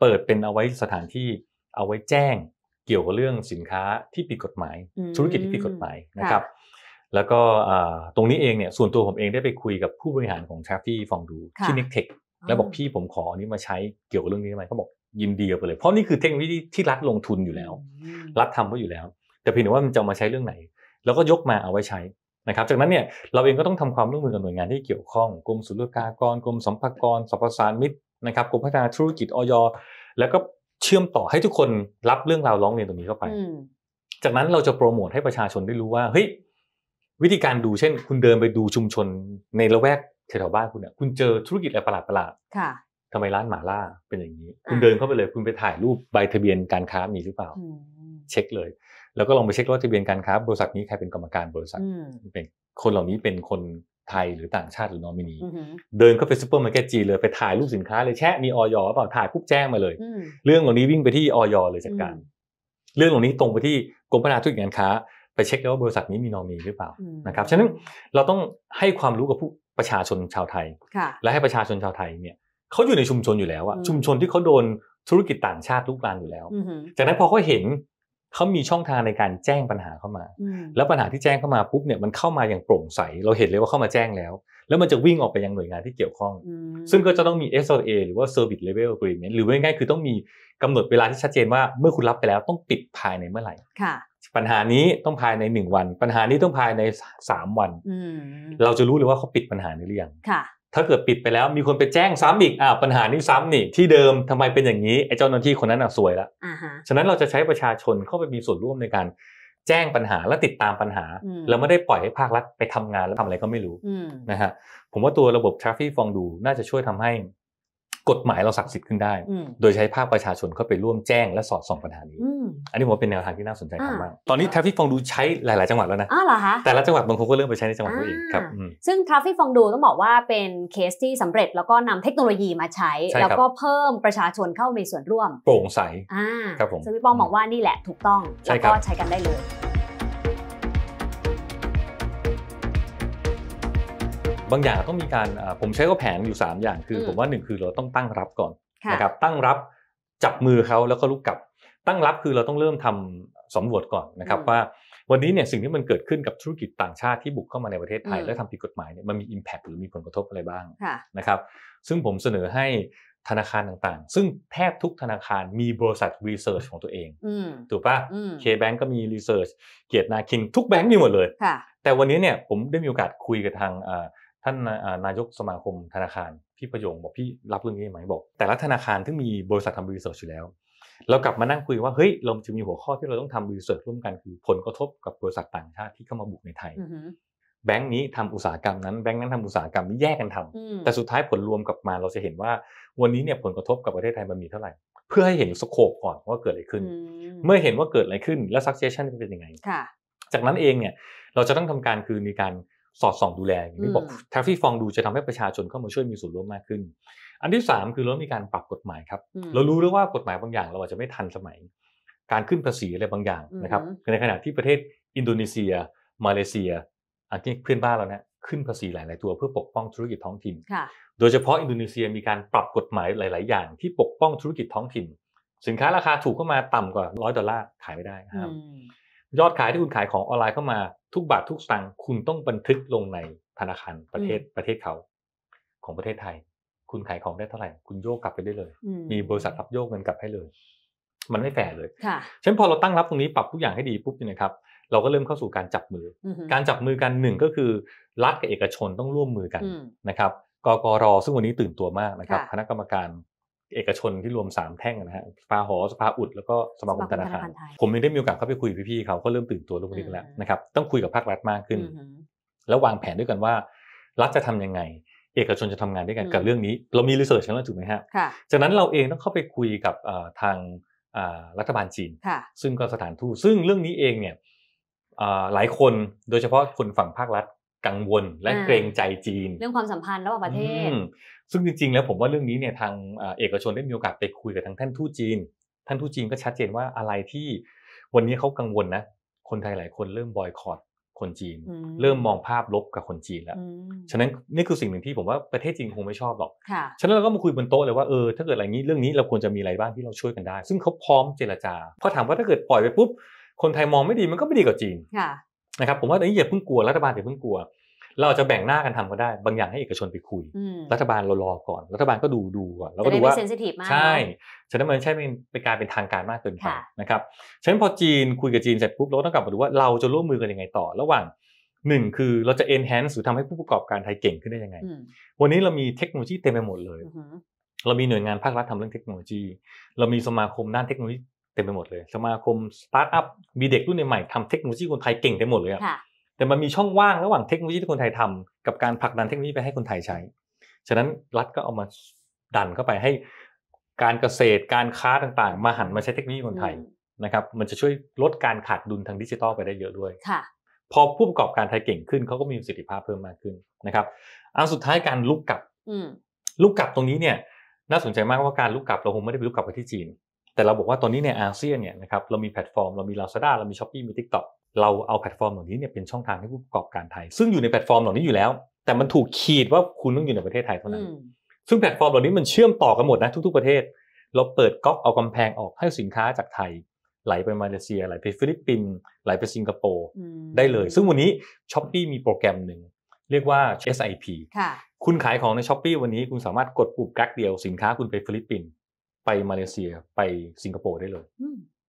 เปิดเป็นเอาไว้สถานที่เอาไว้แจ้งเกี่ยวกับเรื่องสินค้าที่ผิดกฎหมาย ธุรกิจที่ผิดกฎหมายนะครับ แล้วก็ตรงนี้เองเนี่ยส่วนตัวผมเองได้ไปคุยกับผู้บริหารของชาร์ฟี่ฟองดูที่นิกเทคแล้วบอกพี่ผมขออันนี้มาใช้เกี่ยวกับเรื่องนี้ได้ไหมเขาบอกยินดีไปเลย เพราะนี่คือเทคโนโลยีที่รัฐลงทุนอยู่แล้ว รัฐทำไว้อยู่แล้วแต่เพียงว่ามันจะมาใช้เรื่องไหน แล้วก็ยกมาเอาไว้ใช้นะครับ จากนั้นเนี่ย เราเองก็ต้องทำความร่วมมือกับหน่วยงานที่เกี่ยวข้อง กรมศุลกากร กรมสัมภากรสรรพสานมิตรนะครับกรมพัฒนาธุรกิจออยแล้วก็เชื่อมต่อให้ทุกคนรับเรื่องราวร้องเรียนตรงนี้เข้าไปจากนั้นเราจะโปรโมทให้ประชาชนได้รู้ว่าเฮ้ยวิธีการดูเช่น คุณเดินไปดูชุมชนในละแวกแถวบ้านคุณเนี่ยคุณเจอธุรกิจอะไรประหลาดประหลาดทำไมร้านหมาล่าเป็นอย่างนี้ คุณเดินเข้าไปเลย คุณไปถ่ายรูปใบทะเบียนการค้ามีหรือเปล่าเช็คเลยแล้วก็ลองไปเช็ค ว่าทะเบียนการค้าบริษัทนี้ใครเป็นกรรมการบริษัทเป็นคนเหล่านี้เป็นคนไทยหรือต่างชาติหรือนอมินีเดินเข้าไปซูเปอร์มาร์เก็ตจีเลยไปถ่ายรูปสินค้าเลยแชะมีออยอเปล่าถ่ายปุ๊บแจ้งมาเลย เรื่องเหล่านี้วิ่งไปที่ออยเลยจัดการเรื่องเหล่านี้ตรงไปที่กรมพัฒนาธุรกิจการค้า ไปเช็คแล้วว่าบริษัทนี้มีนอมินีหรือเปล่านะครับฉะนั้นเราต้องให้ความรู้กับผู้ประชาชนชาวไทยและให้ประชาชนชาวไทยเนี่ยเขาอยู่ในชุมชนอยู่แล้วอะชุมชนที่เขาโดนธุรกิจต่างชาติลุกลานอยู่แล้วจากนั้นพอเขาเห็นเขามี ช่องทาง ใน การ แจ้ง ปัญหา เข้ามา แล้ว ปัญหา ที่ แจ้ง เข้ามา ปุ๊บ เนี่ย มัน เข้ามา อย่าง โปร่ง ใส เรา เห็น เลย ว่า เข้ามา แจ้ง แล้ว แล้ว มัน จะ วิ่ง ออกไป ยัง หน่วยงาน ที่ เกี่ยว ข้อง ซึ่ง ก็ จะ ต้อง มี s อ a หรือว่า Service Level Agreement หรือ่ง่ายคือ ต้อง มีกำหนด เวลา ที่ ชัดเจน ว่า เมื่อ คุณ รับ ไป แล้ว ต้อง ปิด ภายใน เมื่อไหร่ปัญหา นี้ ต้อง ภายใน1วัน ปัญหา นี้ ต้อง ภายใน 3 วัน เรา จะ รู้ เลย ว่าเขาปิด ปัญหานี้หรือยังถ้าเกิดปิดไปแล้วมีคนไปแจ้งซ้ำอีกอ่าปัญหานี้ซ้ำนี่ที่เดิมทำไมเป็นอย่างนี้ ไอ้เจ้าหน้าที่คนนั้นอ่ะสวยละอ่าฉะนั้นเราจะใช้ประชาชนเข้าไปมีส่วนร่วมในการแจ้งปัญหาและติดตามปัญหาแล้วไม่ได้ปล่อยให้ภาครัฐไปทำงานแล้วทำอะไรก็ไม่รู้นะฮะผมว่าตัวระบบทราฟฟี่ฟองดูน่าจะช่วยทำให้กฎหมายเราศักดิ์สิทธิ์ขึ้นได้ โดยใช้ภาคประชาชนเข้าไปร่วมแจ้งและสอดส่องปัญหานี้อันนี้ผมว่าเป็นแนวทางที่น่าสนใจมากตอนนี้ทราฟฟิกฟองดูใช้หลายๆ จังหวัดแล้วนะอ๋อเหรอคะแต่ละจังหวัดบางคนก็เริ่มไปใช้ในจังหวัดตัวเองครับซึ่งทราฟฟิกฟองดูต้องบอกว่าเป็นเคสที่สำเร็จแล้วก็นำเทคโนโลยีมาใช้ แล้วก็เพิ่มประชาชนเข้ามีส่วนร่วม โปร่งใสครับผมซึ่งพี่ป้องบอกว่านี่แหละถูกต้องแล้วก็ใช้กันได้เลยบางอย่างต้องมีการผมใช้ก็แผนอยู่ 3 อย่างคือ ผมว่าหนึ่งคือเราต้องตั้งรับก่อนนะครับตั้งรับจับมือเขาแล้วก็ลุกกลับตั้งรับคือเราต้องเริ่มทำสำรวจก่อนนะครับ ว่าวันนี้เนี่ยสิ่งที่มันเกิดขึ้นกับธุรกิจต่างชาติที่บุกเข้ามาในประเทศไทย และทำผิดกฎหมายเนี่ยมันมี Impact หรือมีผลกระทบอะไรบ้างนะครับซึ่งผมเสนอให้ธนาคารต่างๆ ซึ่งแทบทุกธนาคารมีบริษัทรีเสิร์ชของตัวเองถูกปะเคแบงก์ก็มีรีเสิร์ชเกียรตินาคิงทุกแบงก์มีหมดเลยแต่วันนี้เนี่ยผมได้มีโอกาสคุยกับทางท่านนายกสมาคมธนาคารพี่ประยงบอกพี่รับเรื่องนี้ไหมบอก แต่ละธนาคารที่มีบริษัททำรีเสิร์ชอยู่แล้วเรากลับมานั่งคุยว่าเฮ้ยเราจะมีหัวข้อที่เราต้องทำรีเสิร์ชร่วมกัน คือผลกระทบกับบริษัทต่างชาติที่เข้ามาบุกในไทยแบงค์นี้ทำอุตสาหกรรมนั้นแบงค์นั้นทำอุตสาหกรรมนี้แยกกันทำ แต่สุดท้ายผลรวมกลับมาเราจะเห็นว่า วันนี้เนี่ยผลกระทบกับประเทศไทยมันมีเท่าไหร่เพื่อให้เห็นสโคปก่อนว่าเกิดอะไรขึ้นเมื่อเห็นว่าเกิดอะไรขึ้นแล้วซักเซชันเป็นยังไงจากนั้นเองเนี่ยเราจะต้องทำการคือมีการสอดส่อง ดูแลอย่างที่บอกทราฟฟี่ฟองดูจะทำให้ประชาชนเข้ามาช่วยมีส่วนร่วมมากขึ้น อันที่สามคือเรามีการปรับกฎหมายครับ เรารู้แล้วว่ากฎหมายบางอย่างเราอาจจะไม่ทันสมัย การขึ้นภาษีอะไรบางอย่างนะครับในขณะที่ประเทศอินโดนีเซีย มาเลเซีย อันที่เพื่อนบ้านเราเนี่ยขึ้นภาษีหลาย ๆตัว เพื่อปกป้องธุรกิจท้องถิ่น โดยเฉพาะอินโดนีเซียมีการปรับกฎหมายหลายๆอย่างที่ปกป้องธุรกิจท้องถิ่น สินค้าราคาถูกเข้ามาต่ำกว่าร้อยดอลลาร์ขายไม่ได้ครับ ยอดขายที่คุณขายของออนไลน์เข้ามาทุกบาททุกสตางค์คุณต้องบันทึกลงในธนาคารประเทศประเทศเขาของประเทศไทย คุณขายของได้เท่าไหร่ คุณโยกกลับไปได้เลย มีบริษัทรับโยกเงินกลับให้เลย มันไม่แฝงเลยฉะนั้นพอเราตั้งรับตรงนี้ปรับทุกอย่างให้ดีปุ๊บเนี่ยนะครับ เราก็เริ่มเข้าสู่การจับมือ การจับมือกันหนึ่งก็คือรัฐกับเอกชนต้องร่วมมือกันนะครับกกรซึ่งวันนี้ตื่นตัวมากนะครับคณะกรรมการเอกชนที่รวม 3 แท่งนะฮะสภาหอสภาอุดแล้วก็สมาคมธนาคารผมยังได้มีโอกาสเข้าไปคุยพี่ๆเขาก็เริ่มตื่นตัวเรื่องกนี้แล้วนะครับต้องคุยกับภาครัฐมากขึ้น แล้ววางแผนด้วยกันว่า รัฐจะทํำยังไง เอกชนจะทำงานด้วยกันกับเรื่องนี้ เรามีรีเสิร์ชแล้วถูกไหมฮะจากนั้นเราเองต้องเข้าไปคุยกับทางรัฐบาลจีน ซึ่งก็สถานทูตซึ่งเรื่องนี้เองเนี่ยหลายคนโดยเฉพาะคนฝั่งภาครัฐกังวล และเกรงใจจีน เรื่องความสัมพันธ์ระหว่างประเทศซึ่งจริงๆ แล้วผมว่าเรื่องนี้เนี่ยทางเอกชนได้มีโอกาสไปคุยกับทางท่านทูตจีน ท่านทูตจีนก็ชัดเจนว่าอะไรที่วันนี้เขากังวลนะ คนไทยหลายคนเริ่มบอยคอรดคนจีน เริ่มมองภาพลบกับคนจีนแล้ว ฉะนั้นนี่คือสิ่งหนึ่งที่ผมว่าประเทศจีนคงไม่ชอบหรอก ฉะนั้นเราก็มาคุยบนโต๊ะเลยว่าเออถ้าเกิดอะไรนี้เรื่องนี้เราควรจะมีอะไรบ้างที่เราช่วยกันได้ ซึ่งเขาพร้อมเจรจาเพราะถามว่าถ้าเกิดปล่อยไปปุ๊บ คนไทยมองไม่ดีมันก็ไม่ดีกับจีนนะครับผมว่าอันนี้อย่าเพิ่งกลัวรัฐบาลอย่าเพิ่งกลัวเราอาจจะแบ่งหน้ากันทำก็ได้บางอย่างให้เอกชนไปคุย รัฐบาลเรารอก่อน รัฐบาลก็ดูดูก่อนแล้วก็ดูว่า ใช่ฉะนั้นมันใช่เป็นการเป็นทางการมากเกินไปนะครับฉะนั้นพอจีนคุยกับจีนเสร็จปุ๊บเราต้องกลับมาดูว่า เราจะร่วมมือกันยังไงต่อ ระหว่างหนึ่งคือเราจะ enhance หรือทำให้ผู้ประกอบการไทยเก่งขึ้นได้ยังไง วันนี้เรามีเทคโนโลยีเต็มไปหมดเลยเรามีหน่วยงานภาครัฐทำเรื่องเทคโนโลยี เรามีสมาคมด้านเทคโนโลยีเต็มไปหมดเลย สมาคมสตาร์ทอัพมีเด็กรุ่นใหม่ทำเทคโนโลยีคนไทยเก่งเต็มหมดเลยอะแต่มันมีช่องว่าง ระหว่างเทคโนโลยีที่คนไทยทำ กับการผลักดันเทคโนโลยีไปให้คนไทยใช้ ฉะนั้นรัฐก็เอามาดันเข้าไปให้การเกษตร การค้าต่างๆ มาหันมาใช้เทคโนโลยีคนไทยนะครับ มันจะช่วยลดการขาดดุลทางดิจิทัลไปได้เยอะด้วยค่ะ พอผู้ประกอบการไทยเก่งขึ้นเขาก็มีประสิทธิภาพเพิ่มมากขึ้นนะครับ อันสุดท้ายการลุกกลับลุกกลับตรงนี้เนี่ย น่าสนใจมากว่าการลุกกลับเราคงไม่ได้ไปลุกกลับไปที่จีน แต่เราบอกว่าตอนนี้ในอาเซียนเนี่ยนะครับเรามีแพลตฟอร์ม เรามี Lazada เรามี s h อ p e e มี TikTok เราเอาแพลตฟอร์มเหล่านี้เนี่ยเป็นช่องทางให้ผู้ประกอบการไทย ซึ่งอยู่ในแพลตฟอร์มเหล่านี้อยู่แล้ว แต่มันถูกขีดว่าคุณต้องอยู่ในประเทศไทยเท่านั้น ซึ่งแพลตฟอร์มเหล่านี้มันเชื่อมต่อกันหมดนะ ทุกๆประเทศ เราเปิดก๊อกเอากำแพงออกให้สินค้าจากไทย ไหลไปมาเลเซียไหลไปฟิลิปปินส์ไหลไปสิงคโปร์ได้เลย ซึ่งวันนี้ช้อปปีมีโปรแกรมหนึ่งเรียกว่า SIP คุณขายของในช้อปปีวันนี้คุณสามารถกดปุ่มกักเดียวสินค้าคุณไปฟิลิปปินส์ไปมาเลเซียไปสิงคโปร์ได้เลย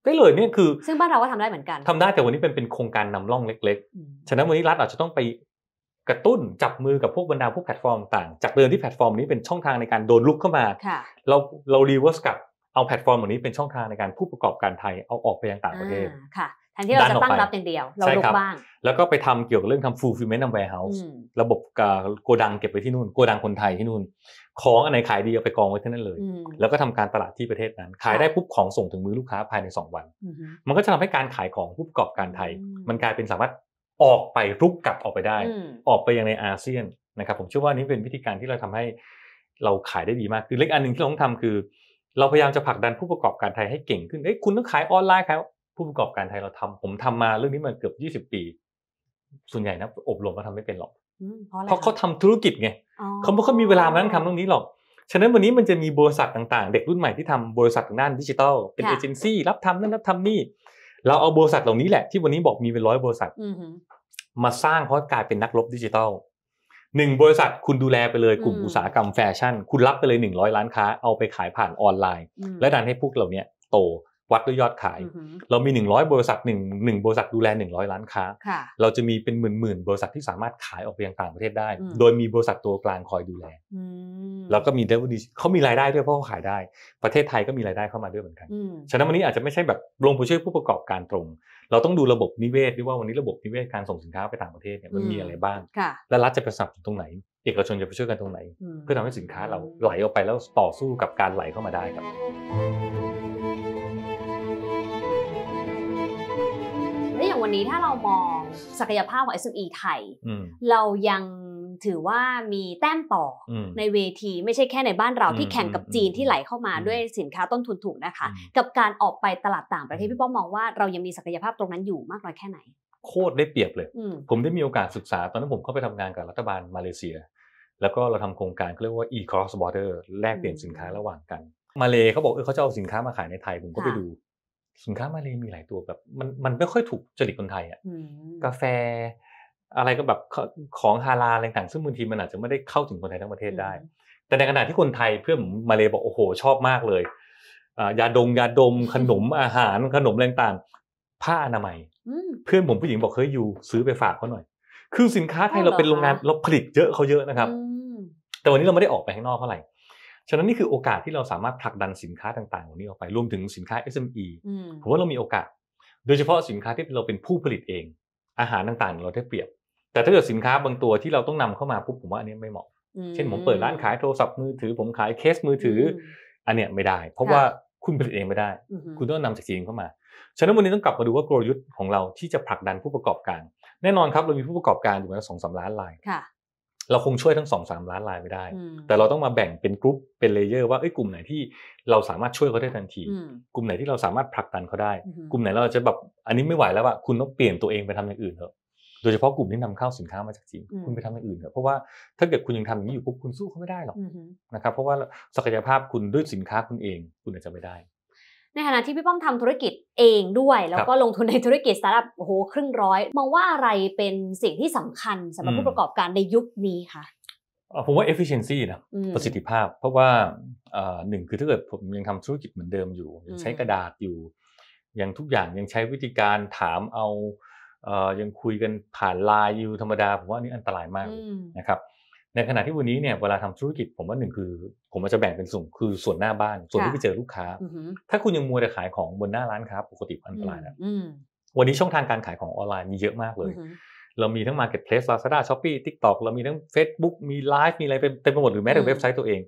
ได้เลยเนี่ยคือซึ่งบ้านเราก็ทำได้เหมือนกัน ทำได้แต่วันนี้เป็นเป็นโครงการนำร่องเล็ก ๆ ฉะนั้นวันนี้รัฐอาจจะต้องไป กระตุ้นจับมือกับพวกบรรดาพวกแพลตฟอร์ม ต่าง จากเดิมที่แพลตฟอร์มนี้เป็นช่องทางในการโดนลุกเข้ามาเราเรารีเวิร์สกับเอาแพลตฟอร์มเหล่านี้เป็นช่องทางในการผู้ประกอบการไทยเอาออกไปยังต่างประเทศค่ะนที่เราจะตั้งรับอย่างเดียว เราลุกบ้างแล้วก็ไปทำเกี่ยวกับเรื่องทำ fulfillment and warehouse ระบบโกดังเก็บไว้ที่นู่น โกดังคนไทยที่นู่น ของอันไหนขายดีเอาไปกองไว้ที่นั่นเลยแล้วก็ทำการตลาดที่ประเทศนั้น ขายได้ปุ๊บของส่งถึงมือลูกค้าภายใน 2 วัน มันก็จะทำให้การขายของผู้ประกอบการไทย มันกลายเป็นสามารถออกไป รุกกลับออกไปได้ ออกไปยังในอาเซียนนะครับผมเชื่อว่านี่เป็นวิธีการที่เราทำให้ เราขายได้ดีมากคือเล็กอันหนึ่งที่เราต้องทำคือ เราพยายามจะผลักดันผู้ประกอบการไทยให้เก่งขึ้นเอ้ยคุณต้องขายออนไลน์ขายผู้ประกอบการไทยเราทำ ผมทำมาเรื่องนี้มาเกือบยี่สิบปี ส่วนใหญ่นะอบรมก็ทำไม่เป็นหรอกเพราะเขาทำธุรกิจไงเขาไม่ค่อยมีเวลามานั่งทำเรื่องนี้หรอกฉะนั้นวันนี้มันจะมีบริษัทต่างๆเด็กรุ่นใหม่ที่ทำบริษัททางด้านดิจิทัลเป็นเอเจนซี่รับทำนั่นรับทำนี่ เราเอาบริษัทเหล่านี้แหละที่วันนี้บอกมีเป็นร้อยบริษัทมาสร้างเพราะกลายเป็นนักลบดิจิทัลหนึ่งบริษัทคุณดูแลไปเลยกลุ่มอุตสาหกรรมแฟชั่นคุณรับไปเลยหนึ่งร้อยล้านค้าเอาไปขายผ่านออนไลน์ และดันให้พวกเหล่านี้โตวัดด้วยยอดขาย เรามี 100 บริษัท1นึ่งบริษัทดูแล 100 ล้านค้าเราจะมีเป็นหมื่นหมื่นบริษัทที่สามารถขายออกไปยังต่างประเทศได้ โดยมีบริษัทตัวกลางคอยดูแลแล้วก็มีเดวดีเขามีรายได้ด้วยเพราะเขาขายได้ ประเทศไทยก็มีรายได้เข้ามาด้วยเหมือนกัน ฉะนั้นวันนี้อาจจะไม่ใช่แบบลงผู้ช่วยผู้ประกอบการตรง เราต้องดูระบบนิเวศ ด้วยว่าวันนี้ระบบนิเวศการส่งสินค้าไปต่างประเทศเนี่ยมันมีอะไรบ้าง และรัฐจะไปสนับสนุนตรงไหน เอกชนจะไปช่วยกันตรงไหน เพื่อทำให้สินค้าเราไหลออกไปแล้วต่อสู้กับการไหลเข้ามาได้ครับันนี้ถ้าเรามองศักยภาพของ SME ไทย เรายังถือว่ามีแต้มต่อในเวทีไม่ใช่แค่ในบ้านเราที่แข่งกับจีนที่ไหลเข้ามาด้วยสินค้าต้นทุนถูกนะคะกับการออกไปตลาดต่างประเทศพี่ป้อมมองว่า เรายังมีศักยภาพตรงนั้นอยู่มากน้อยแค่ไหน โคตรได้เปรียบเลย ผมได้มีโอกาสศึกษา ตอนนั้นผมเข้าไปทำงานกับรัฐบาลมาเลเซีย แล้วก็เราทำโครงการเรียกว่า e cross border แลกเปลี่ยนสินค้าระหว่างกันมาเลเขาบอกเออเขาจะเอาสินค้ามาขายในไทยผมก็ไปดูสินค้ามาเลยมีหลายตัวแบบมันมันไม่ค่อยถูกจริตคนไทยอ่ะกาแฟอะไรก็แบบของฮาลาอะไรต่างซึ่งบางทีมันอาจจะไม่ได้เข้าถึงคนไทยทั้งประเทศได้ แต่ในขณะที่คนไทยเพื่อนมาเลยบอกโอ้โหชอบมากเลยยาดมยาดมขนมอาหารขนมแรงต่างผ้าอนามัยเพื่อนผมผู้หญิงบอกเคยอยู่ซื้อไปฝากเขาหน่อย คือสินค้าไทยเราเป็นโรงงานเราผลิตเยอะเขาเยอะนะครับแต่วันนี้เราไม่ได้ออกไปข้างนอกเท่าไหร่ฉะนั้นนี่คือโอกาสที่เราสามารถผลักดันสินค้าต่างๆเหล่านี้ออกไป รวมถึงสินค้า SME ผมว่าเรามีโอกาส โดยเฉพาะสินค้าที่เราเป็นผู้ผลิตเอง อาหารต่างๆ เราได้เปรียบ แต่ถ้าเกิดสินค้าบางตัวที่เราต้องนำเข้ามาปุ๊บผมว่าอันนี้ไม่เหมาะ เช่นผมเปิดร้านขายโทรศัพท์มือถือผมขายเคสมือถือ อันเนี้ยไม่ได้ เพราะว่าคุณผลิตเองไม่ได้ คุณต้องนำจากจีนเข้ามาฉะนั้นวันนี้ต้องกลับมาดูว่ากลยุทธ์ของเราที่จะผลักดันผู้ประกอบการ แน่นอนครับเรามีผู้ประกอบการอยู่แล้วสองสามล้านรายเราคงช่วยทั้งสองสามล้านรายไม่ได้ แต่เราต้องมาแบ่งเป็นกลุ่มเป็นเลเยอร์ว่าเอ้ยกลุ่มไหนที่เราสามารถช่วยเขาได้ทันที กลุ่มไหนที่เราสามารถผลักดันเขาได้ กลุ่มไหน เราจะแบบอันนี้ไม่ไหวแล้วอะคุณต้องเปลี่ยนตัวเองไปทำอย่างอื่นเถอะ โดยเฉพาะกลุ่มที่นำเข้าสินค้ามาจากจีนคุณไปทำอย่างอื่นเถอะ เพราะว่าถ้าเกิดคุณยังทำอย่างนี้อยู่ปุ๊บคุณสู้เขาไม่ได้หรอกนะครับ เพราะว่าศักยภาพคุณด้วยสินค้าคุณเอง คุณอาจจะไม่ได้ในฐานะที่พี่ป้อมทำธุรกิจเองด้วย แล้วก็ลงทุนในธุรกิจสตาร์ทอัพโอ้โหครึ่งร้อยมองว่าอะไรเป็นสิ่งที่สำคัญสำหรับผู้ประกอบการในยุคนี้คะผมว่า efficiency นะประสิทธิภาพเพราะว่าหนึ่งคือถ้าเกิดผมยังทำธุรกิจเหมือนเดิมอยู่ยังใช้กระดาษอยู่ ยังทุกอย่างยังใช้วิธีการถามเอา ยังคุยกันผ่านไลน์อยู่ธรรมดาผมว่านี่อันตรายมากนะครับในขณะที่วันนี้เนี่ยเวลาทำธุรกิจผมว่าหนึ่งคือ ผมอาจจะแบ่งเป็นส่วนคือส่วนหน้าบ้าน ส่วนที่ไปเจอลูกค้า ถ้าคุณยังมัวแต่ขายของบนหน้าร้านค้าปกติอันตรายนะวันนี้ช่องทางการขายของออนไลน์มีเยอะมากเลย เรามีทั้ง Marketplace Lazada Shopee TikTok เรามีทั้ง Facebook มี Live มีอะไรเต็มไปหมดหรือแม้แต่เว็บไซต์ตัวเอง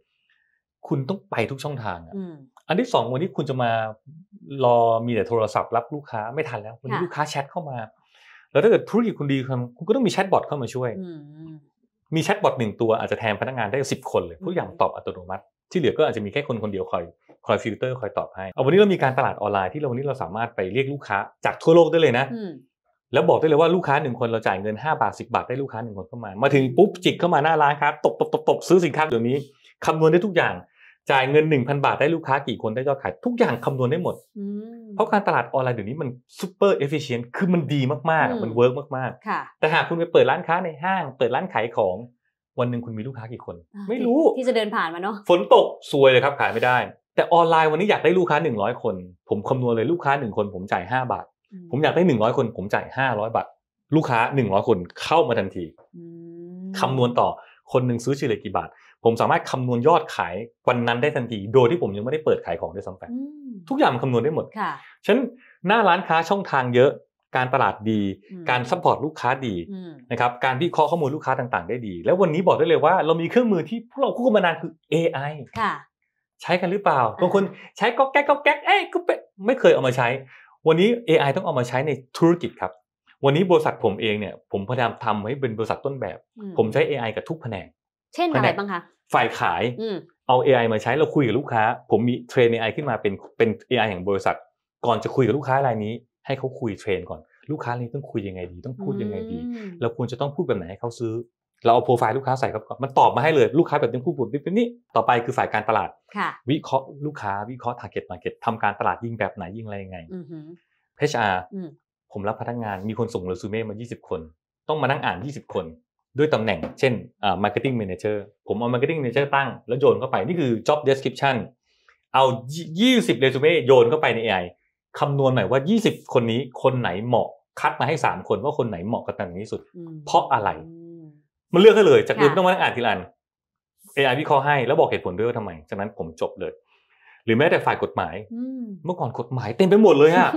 คุณต้องไปทุกช่องทางอ่ะอันที่สองวันนี้คุณจะมารอมีแต่โทรศัพท์ รับลูกค้าไม่ทันแล้ววันนี้ลูกค้าแชทเข้ามา แล้วถ้าเกิดธุรกิจคุณดีคุณก็ต้องมีแชทบอทเข้ามาช่วยมีแชทบอทหนึ่งตัวอาจจะแทนพนักงานได้สิบคนเลยทุกอย่างตอบอัตโนมัติ ที่เหลือก็อาจจะมีแค่คนคนเดียว คอยคอยฟิลเตอร์คอยตอบให้เอาวันนี้เรามีการตลาดออนไลน์ที่เราวันนี้เราสามารถไปเรียกลูกค้า จากทั่วโลกได้เลยนะ แล้วบอกได้เลยว่าลูกค้าหนึ่งคน เราจ่ายเงิน 5 บาท 10 บาทได้ลูกค้าหนึ่งคนเข้ามา มาถึงปุ๊บ จิกเข้ามาหน้าร้านค้าตบตบตบตบซื้อสินค้าเดี๋ยวนี้คำนวณได้ทุกอย่างจ่ายเงิน 1,000 บาทได้ลูกค้ากี่คนได้ยอดขาย ทุกอย่างคำนวณได้หมดเพราะการตลาดออนไลน์เดี๋ยวนี้มันซูเปอร์เอฟฟิเชนต์คือมันดีมากๆ มันเวิร์กมากๆแต่หากคุณไปเปิดร้านค้าในห้าง เปิดร้านขายของวันหนึ่งคุณมีลูกค้ากี่คน ไม่รู้ที่จะเดินผ่านมาเนาะฝนตกซวยเลยครับขายไม่ได้ แต่ออนไลน์วันนี้อยากได้ลูกค้า 100 คน ผมคำนวณเลยลูกค้า 1 คนผมจ่าย5บาท ผมอยากได้100คนผมจ่าย500บาทลูกค้า100คนเข้ามาทันทีคำนวณต่อคนหนึ่งซื้อชิลเลกี่บาทผมสามารถคำนวณยอดขายวันนั้นได้ทันทีโดยที่ผมยังไม่ได้เปิดขายของด้วยซ้ำไปทุกอย่างมันคำนวณได้หมดฉะฉันหน้าร้านค้าช่องทางเยอะ การตลาดดีการซัพพอร์ตลูกค้าดีนะครับการวิเคราะห์ข้อมูลลูกค้าต่าง ๆ ได้ดี แล้ววันนี้บอกได้เลยว่าเรามีเครื่องมือที่พวกเราคู่กันมานานคือ AI ค่ะ ใช้กันหรือเปล่าบางคนใช้ก็แก๊กก็แก๊กเอ้ยก็ไม่เคยเอามาใช้ วันนี้ AI ต้องเอามาใช้ในธุรกิจครับ วันนี้บริษัทผมเองเนี่ย ผมพยายามทำให้เป็นบริษัทต้นแบบ ผมใช้ AI กับทุกแผนกเช่นอะไรบ้างคะฝ่ายขายเอา AI มาใช้เราคุยกับลูกค้า ผมมีเทรน AI ขึ้นมาเป็นเป็น AI อห่งบริษัท ก่อนจะคุยกับลูกค้ารายนี้ ให้เขาคุยเทรนก่อนลูกค้านี้ต้องคุยยังไงดี ต้องพูดยังไงดีเราควรจะต้องพูดแบบไหนให้เขาซื้อ เราเอาโปรไฟล์ลูกค้าใส่เขามันตอบมาให้เลยลูกค้าแบบนี้พูดแบบนี้ต่อไปคือฝ่ายการตลาดวิเคราะห์ลูกค้าวิเคราะห์ target market ทำการตลาดยิ่งแบบไหนยิ่งอะไรยังไง HR ผมรับพนักงานมีคนส่งเรซูเม่มา 20 คน ต้องมานั่งอ่าน 20 คนด้วยตำแหน่งเช่น marketing manager ผมเอา marketing manager ตั้ง แล้วโยนเข้าไป นี่คือ job description เอา 20เรซูเม่โยนเข้าไปใน AI คำนวณหม่ว่า 20 คนนี้คนไหนเหมาะ คัดมาให้ 3 คนว่าคนไหนเหมาะกับตำแหน่งนี้สุด เพราะอะไร มันเลือกให้เลย จากเดิมต้องมางอ่านทีละอัน AI วิเคราะห์ให้แล้วบอกเหตุผลด้วยว่าทำไม จากนั้นผมจบเลย หรือแม้แต่ฝ่ายกฎหมายเมื่อก่อนกฎหมายเต็มไปหมดเลยฮะ